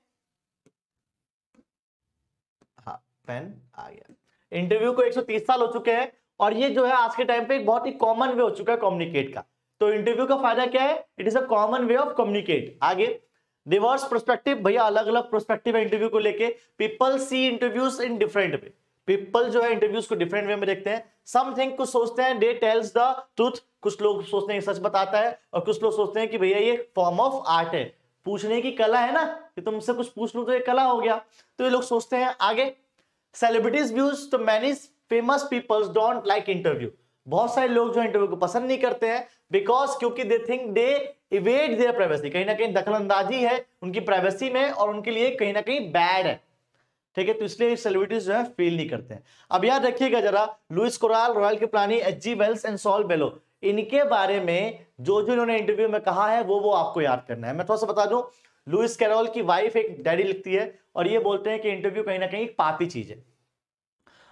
हाँ पेन आ गया इंटरव्यू को 130 साल हो चुके हैं और ये जो है आज के टाइम पे एक बहुत ही कॉमन वे हो चुका है कम्युनिकेट का तो इंटरव्यू का फायदा क्या है it is a common way of communicate आगे रिवर्स प्रोस्पेक्टिव भैया अलग अलग प्रोस्पेक्टिव है इंटरव्यू को लेके people see interviews in different way people जो है इंटरव्यूज को डिफरेंट वे में देखते हैं समथिंग कुछ सोचते हैं डे टेल्स द ट्रूथ कुछ लोग सोचते हैं सच बताता है और कुछ लोग सोचते हैं कि भैया ये फॉर्म ऑफ आर्ट है पूछने की कला है ना कि तुमसे कुछ पूछ लू तो ये कला हो गया तो ये लोग सोचते हैं आगे सेलिब्रिटीज व्यूज तो many famous peoples don't like interview बहुत सारे लोग जो इंटरव्यू को पसंद नहीं करते हैं बिकॉज क्योंकि they think they invade their privacy कहीं ना कहीं दखलंदाजी है उनकी प्राइवेसी में और उनके लिए कहीं ना कहीं बैड है ठीक है तो इसलिए सेलिब्रिटीज जो है फील नहीं करते हैं अब याद रखिएगा जरा लुइस कोराल रॉयल के प्राणी H G Wells and Saul Bellow इनके बारे में जो जो इन्होंने इंटरव्यू में कहा है वो वो आपको याद करना है मैं थोड़ा सा बता दूं लुइस कैरोल की वाइफ एक डैडी लिखती है और ये बोलते हैं कि इंटरव्यू कहीं ना कहीं एक पापी चीज है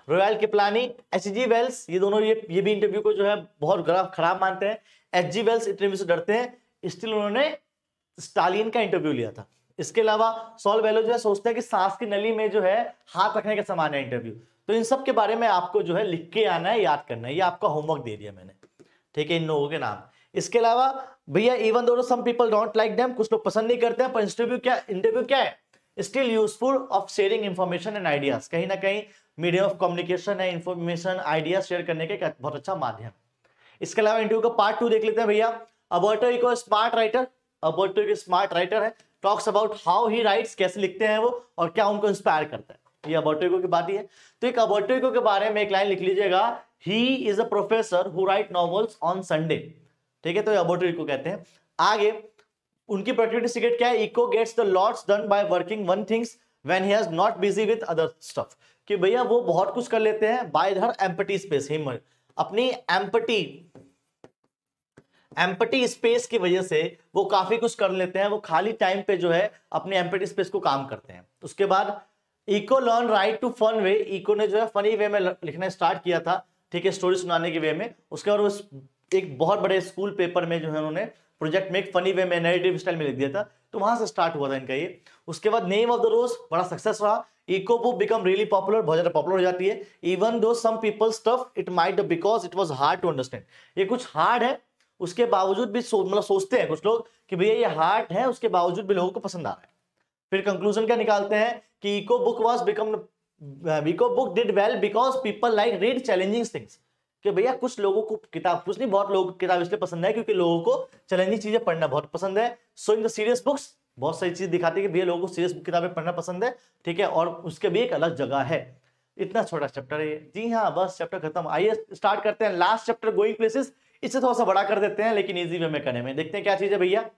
रॉयल प्लानी एच जी वेल्स ये दोनों ये ये भी इंटरव्यू को जो है बहुत खराब मानते हैं एच जी वेल्स इंटरव्यू से डरते हैं स्टिल उन्होंने स्टालिन का इंटरव्यू लिया था इसके अलावा सॉल वैलो जो है सोचते हैं कि सांस की नली में जो है हाथ रखने के समान है इंटरव्यू तो इन सब के बारे में आपको जो है लिख के आना है याद करना है ये आपका होमवर्क दे दिया मैंने ठीक है इन लोगों के नाम इसके अलावा भैया even though some people don't like them कुछ लोग पसंद नहीं करते हैं पर इंटरव्यू क्या इंटरव्यू क्या है still useful of sharing information and ideas कहीं ना कहीं मीडियम ऑफ कम्युनिकेशन है इन्फॉर्मेशन आइडिया शेयर करने के बहुत अच्छा माध्यम इसके अलावा इंटरव्यू का पार्ट टू देख लेते हैं भैया Umberto Eco smart writer Umberto एक स्मार्ट राइटर है talks about how he writes कैसे लिखते हैं वो और क्या उनको इंस्पायर करता है ये अबोटोइको की बात ही है तो एक अबोटोइको के बारे में एक लाइन लिख लीजिएगा he is a professor who write novels on Sunday ठीक है तो ये अबोटोइको कहते हैं आगे उनकी प्रोडक्टिविटी सीक्रेट क्या है Eco gets the lots done by working one things when he has not busy with other stuff कि भैया वो बहुत कुछ कर लेते हैं बाय हर एम्पटी स्पेस हिमर अपनी एम्पटी एम्पटी स्पेस की वजह से वो काफी कुछ कर लेते हैं वो खाली टाइम पे जो है अपने एम्पटी स्पेस को काम करते हैं उसके बाद Eco learn write to fun way Eco ने जो है फनी वे में लिखना स्टार्ट किया था ठीक है स्टोरी सुनाने के वे में उसके बाद वो एक बहुत बड़े स्कूल पेपर में जो है उन्होंने प्रोजेक्ट में एक फनी वे में नेगेटिव स्टाइल में लिख दिया था तो वहां से स्टार्ट हुआ था इनका ये उसके बाद नेम ऑफ द रोज बड़ा सक्सेस रहा Eco book become really popular बहुत ज्यादा पॉपुलर हो जाती है even though some people stuff it might because it was hard to understand ये कुछ हार्ड है उसके बावजूद भी सो, मतलब सोचते हैं कुछ लोग कि भैया ये हार्ट है उसके बावजूद भी लोगों को पसंद आ रहा है फिर कंक्लूजन क्या निकालते हैं कि Eco book was become Eco book did well because people like read challenging things कि भैया कुछ लोगों को किताब कुछ नहीं बहुत लोगों किताब इसलिए पसंद है क्योंकि लोगों को चैलेंजिंग चीजें पढ़ना बहुत पसंद है so in the serious books बहुत सारी चीज दिखाती है कि भैया लोगों को सीरियस किताबें पढ़ना पसंद है ठीक है और उसके भी एक अलग जगह है इतना छोटा चैप्टर है जी हाँ बस चैप्टर खत्म आइए स्टार्ट करते हैं लास्ट चैप्टर गोइंग प्लेसेस इसे थोड़ा सा बड़ा कर देते हैं लेकिन ईजी वे में करने में देखते हैं क्या चीज़ है भैया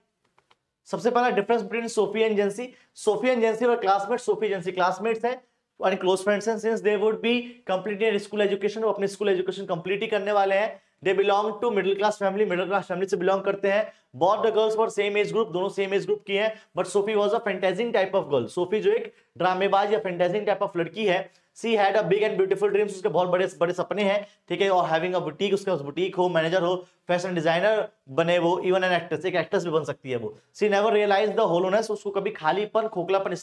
सबसे पहला difference between Sophie and Jansie Sophie and Jansie और क्लासमेट सोफी जेंसी क्लासमेट्स हैं क्लोज फ्रेंड्स हैं since they would be complete school education वो अपने स्कूल एजुकेशन कंप्लीट ही करने वाले हैं they belong to middle class family middle class family से बिलोंग करते हैं बहुत the girls for same age group दोनों सेम एज ग्रुप की हैं but Sophie was a fantasizing type of girl Sophie जो एक ड्रामेबाज या फैंटेजिंग टाइप ऑफ लड़की है she had a big and beautiful dreams उसके बहुत बड़े बड़े सपने हैं ठीक है और हैविंग अ बुटीक उसका उस बुटीक हो मैनेजर हो फैशन डिजाइनर बने वो इवन एन एक्ट्रेस एक एक्ट्रेस भी बन सकती है वो she never realize the hollowness उसको कभी खोखला खोखलापन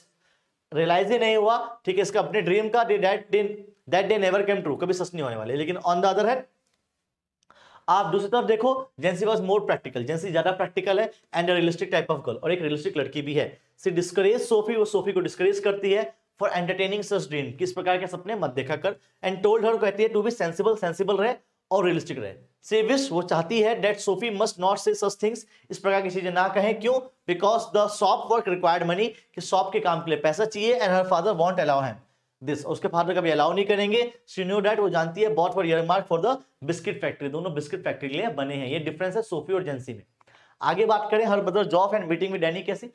रियलाइज ही नहीं हुआ ठीक है इसका अपने ड्रीम का that day that day never came true कभी सच नहीं होने वाले लेकिन ऑन द अदर हैंड आप दूसरी तरफ देखो जेंसी वॉज मोर प्रैक्टिकल जेंसी ज्यादा प्रैक्टिकल है and realistic type of girl और एक रियलिस्टिक लड़की भी है सी डिस्करेज सोफी वो सोफी को डिस्करेज करती है फॉर एंटरटेनिंग सच ड्रीम किस प्रकार के सपने मत देखा कर एंड टोल्ड हर कहती है टू बी सेंसिबल सेंसिबल रहे और रियलिस्टिक रहे सी विश वो चाहती है डेट सोफी मस्ट नॉट से सच थिंग्स इस प्रकार की चीजें ना कहें क्यों because the shop work required money कि शॉप के काम के लिए पैसा चाहिए and her father won't allow him this उसके फादर कभी अलाउ नहीं करेंगे शी डैट वो जानती है both for mark for the biscuit factory दोनों बिस्किट फैक्ट्री के लिए बने हैं ये डिफरेंस है सोफी और जेंसी में आगे बात करें her brother Geoff and meeting with Danny Casey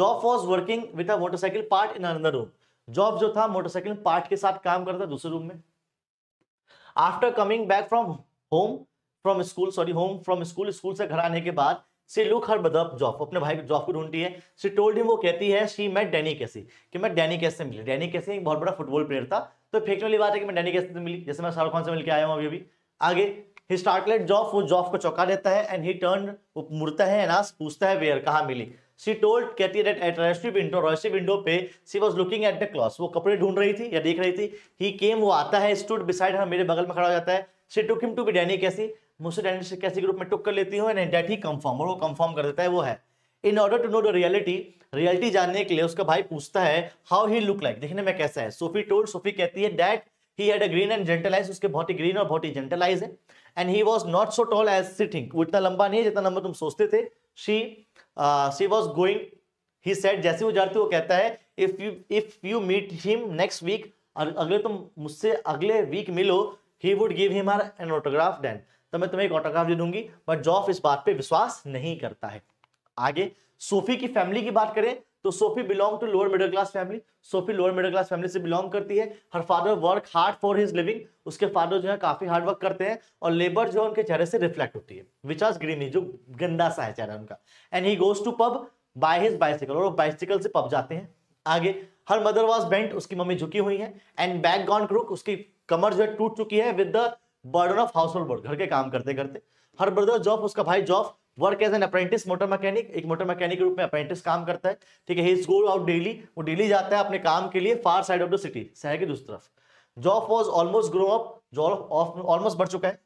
Geoff was working with a motorcycle part in another room Geoff जो था मोटरसाइकिल पार्ट के साथ काम करता था दूसरे रूम में after coming back from home from school sorry home from school school से घर आने के बाद she look her mother Geoff अपने भाई जॉब को ढूंढती है सी टोल्ड हिम वो कहती है शी मैट डैनी कैसी कि मैं डैनी कैसे मिली डैनी कैसे एक बहुत बड़ा फुटबॉल प्लेयर था तो फेंकने वाली बात है कि मैं डैनी कैसे मिली जैसे मैं शाहरुख खान से मिलकर आया हूँ अभी अभी आगे ही स्टार्टलेट जॉफ वो जॉफ को चौंका देता है एंड ही टर्न वो मुड़ता है एनास पूछता है वेयर कहाँ मिली सी टोल्ड कहती है at Royce's window Royce's window पे she was looking at the clothes वो कपड़े ढूंढ रही थी या देख रही थी ही केम वो आता है स्टूड बिसाइड हर मेरे बगल में खड़ा हो जाता है she took him to be Danny Casey मुस्लिम आइडेंटिटी कैसे ग्रुप में टुक कर लेती हूँ एंड आइडेंटिटी कंफर्म और वो कंफर्म कर देता है वो है in order to know the reality reality जानने के लिए उसका भाई पूछता है हाउ ही लुक लाइक देखने में कैसा है सोफी टोल सोफी कहती है that he had a green and gentle eyes उसके बहुत ही ग्रीन और बहुत ही जेंटलाइज है and he was not so tall as sitting वो इतना लंबा नहीं है जितना लंबा तुम सोचते थे she she was going he set जैसे वो जाती वो कहता है if you if you meet him next week अगले तुम मुझसे अगले वीक मिलो he would give him our an autograph then तो मैं तुम्हें एक ऑटोग्राफ दे दूंगी बट जॉफ इस बात पे विश्वास नहीं करता है आगे सोफी की फैमिली की बात करें तो Sophie belong to lower middle class family Sophie lower middle class family से बिलोंग करती है her father work hard for his living उसके फादर जो है काफी हार्ड वर्क करते हैं और लेबर जो है उनके चेहरे से रिफ्लेक्ट होती है विचास ग्रीनी जो गंदा सा है चेहरा उनका and he goes to pub by his bicycle और बाइसिकल से पब जाते हैं आगे हर मदर वॉज बेंट उसकी मम्मी झुकी हुई है एंड बैक ग्राउंड क्रूक उसकी कमर जो है टूट चुकी है with the burden of household work घर के काम करते करते हर ब्रदर जॉब उसका भाई Geoff work as an apprentice motor mechanic एक मोटर मैकेनिक के रूप में अप्रेंटिस काम करता है ठीक है गो आउट डेली वो डेली जाता है अपने काम के लिए far side of the city शहर की दूसरी तरफ Geoff was almost grow up Geoff almost बढ़ चुका है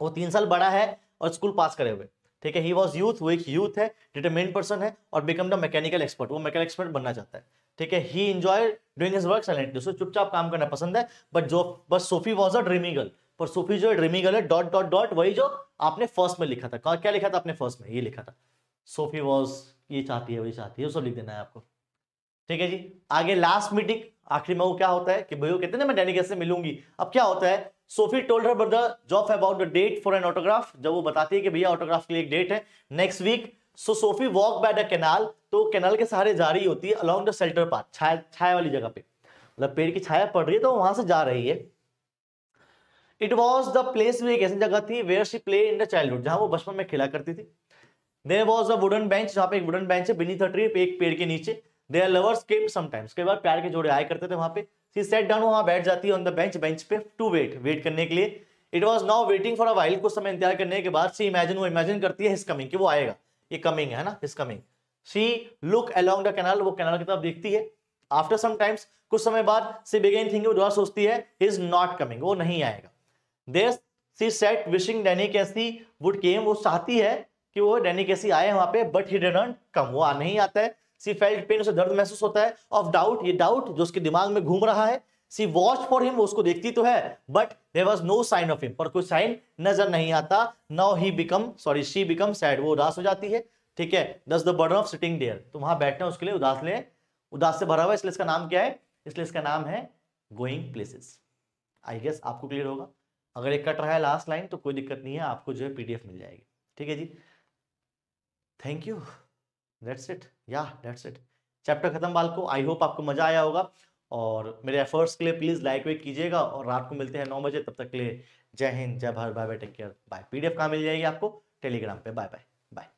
वो तीन साल बड़ा है और स्कूल पास करे हुए ठीक है ही वॉज यूथ वो एक यूथ है डिटरमेन पर्सन है और बिकम द मैकेनिकल एक्सपर्ट वो मैकेनिकल एक्सपर्ट बनना चाहता है ठीक है he enjoy doing his work silently उसको चुपचाप काम करना पसंद है बट जो बस Sophie was a dreaming girl पर सूफी जो है डॉट डॉट डॉट वही जो आपने फर्स्ट में लिखा था क्या लिखा था आपने फर्स्ट में ये लिखा था सोफी वॉज ये चाहती है वही चाहती है वो सब लिख देना है आपको ठीक है जी आगे लास्ट मीटिंग आखिरी में वो क्या होता है कि भैया कहते ना मैं डैनी से मिलूंगी अब क्या होता है Sophie told her brother Geoff about the date for an autograph जब वो बताती है कि भैया ऑटोग्राफ के लिए एक डेट है next week so Sophie walk by the canal तो कैनाल के सहारे जा रही होती है अलॉन्ग द सेल्टर पाथ छाया छाया वाली जगह पे मतलब पेड़ की छाया पड़ रही है तो वहां से जा रही है इट वॉज द प्लेस भी एक ऐसी जगह थी where she play in the childhood जहां वो बचपन में खेला करती थी there was a wooden bench जहां पे एक वुडन बेंच है बिनी अ एक पेड़ के नीचे they are lovers came sometimes कई बार प्यार के जोड़े आए करते थे वहां पे सी सेट डाउन वहां बैठ जाती है ऑन द बेंच बेंच पे टू वेट वेट करने के लिए it was now waiting for a while कुछ समय इंतजार करने के बाद सी इमेजिन वो इमेजिन करती है इस कमिंग कि वो आएगा ये कमिंग है ना his coming she look along the canal वो कैनाल की तरफ देखती है आफ्टर समटाइम्स कुछ समय बाद सी बिगेन थिंकिंग दोबारा सोचती है इज नॉट कमिंग वो नहीं आएगा देश she sat wishing Danny Casey would came वो चाहती है कि वो डैनी कैसी आए वहां पे बट ही डेंट कम वो आ नहीं आता है सी फेल्ट पेन उसे दर्द महसूस होता है ऑफ डाउट ये डाउट जो उसके दिमाग में घूम रहा है सी वॉच फॉर हिम उसको देखती तो है but there was no sign of him पर कोई साइन नजर नहीं आता no he become sorry she become sad वो उदास हो जाती है ठीक है thus the burden of sitting there तो वहां बैठना उसके लिए उदास ले उदास से भरा हुआ इसलिए इसका नाम क्या है इसलिए इसका नाम है गोइंग प्लेसेस आई गेस आपको क्लियर होगा अगर ये कट रहा है लास्ट लाइन तो कोई दिक्कत नहीं है आपको जो है पीडीएफ मिल जाएगी ठीक है जी थैंक यू दैट्स इट या दैट्स इट चैप्टर खत्म को आई होप आपको मजा आया होगा और मेरे एफर्ट्स के लिए प्लीज लाइक वे कीजिएगा और रात को मिलते हैं नौ बजे तब तक के लिए जय हिंद जय Bharat bye bye take care bye PDF कहाँ मिल जाएगी आपको टेलीग्राम पे बाय बाय बाय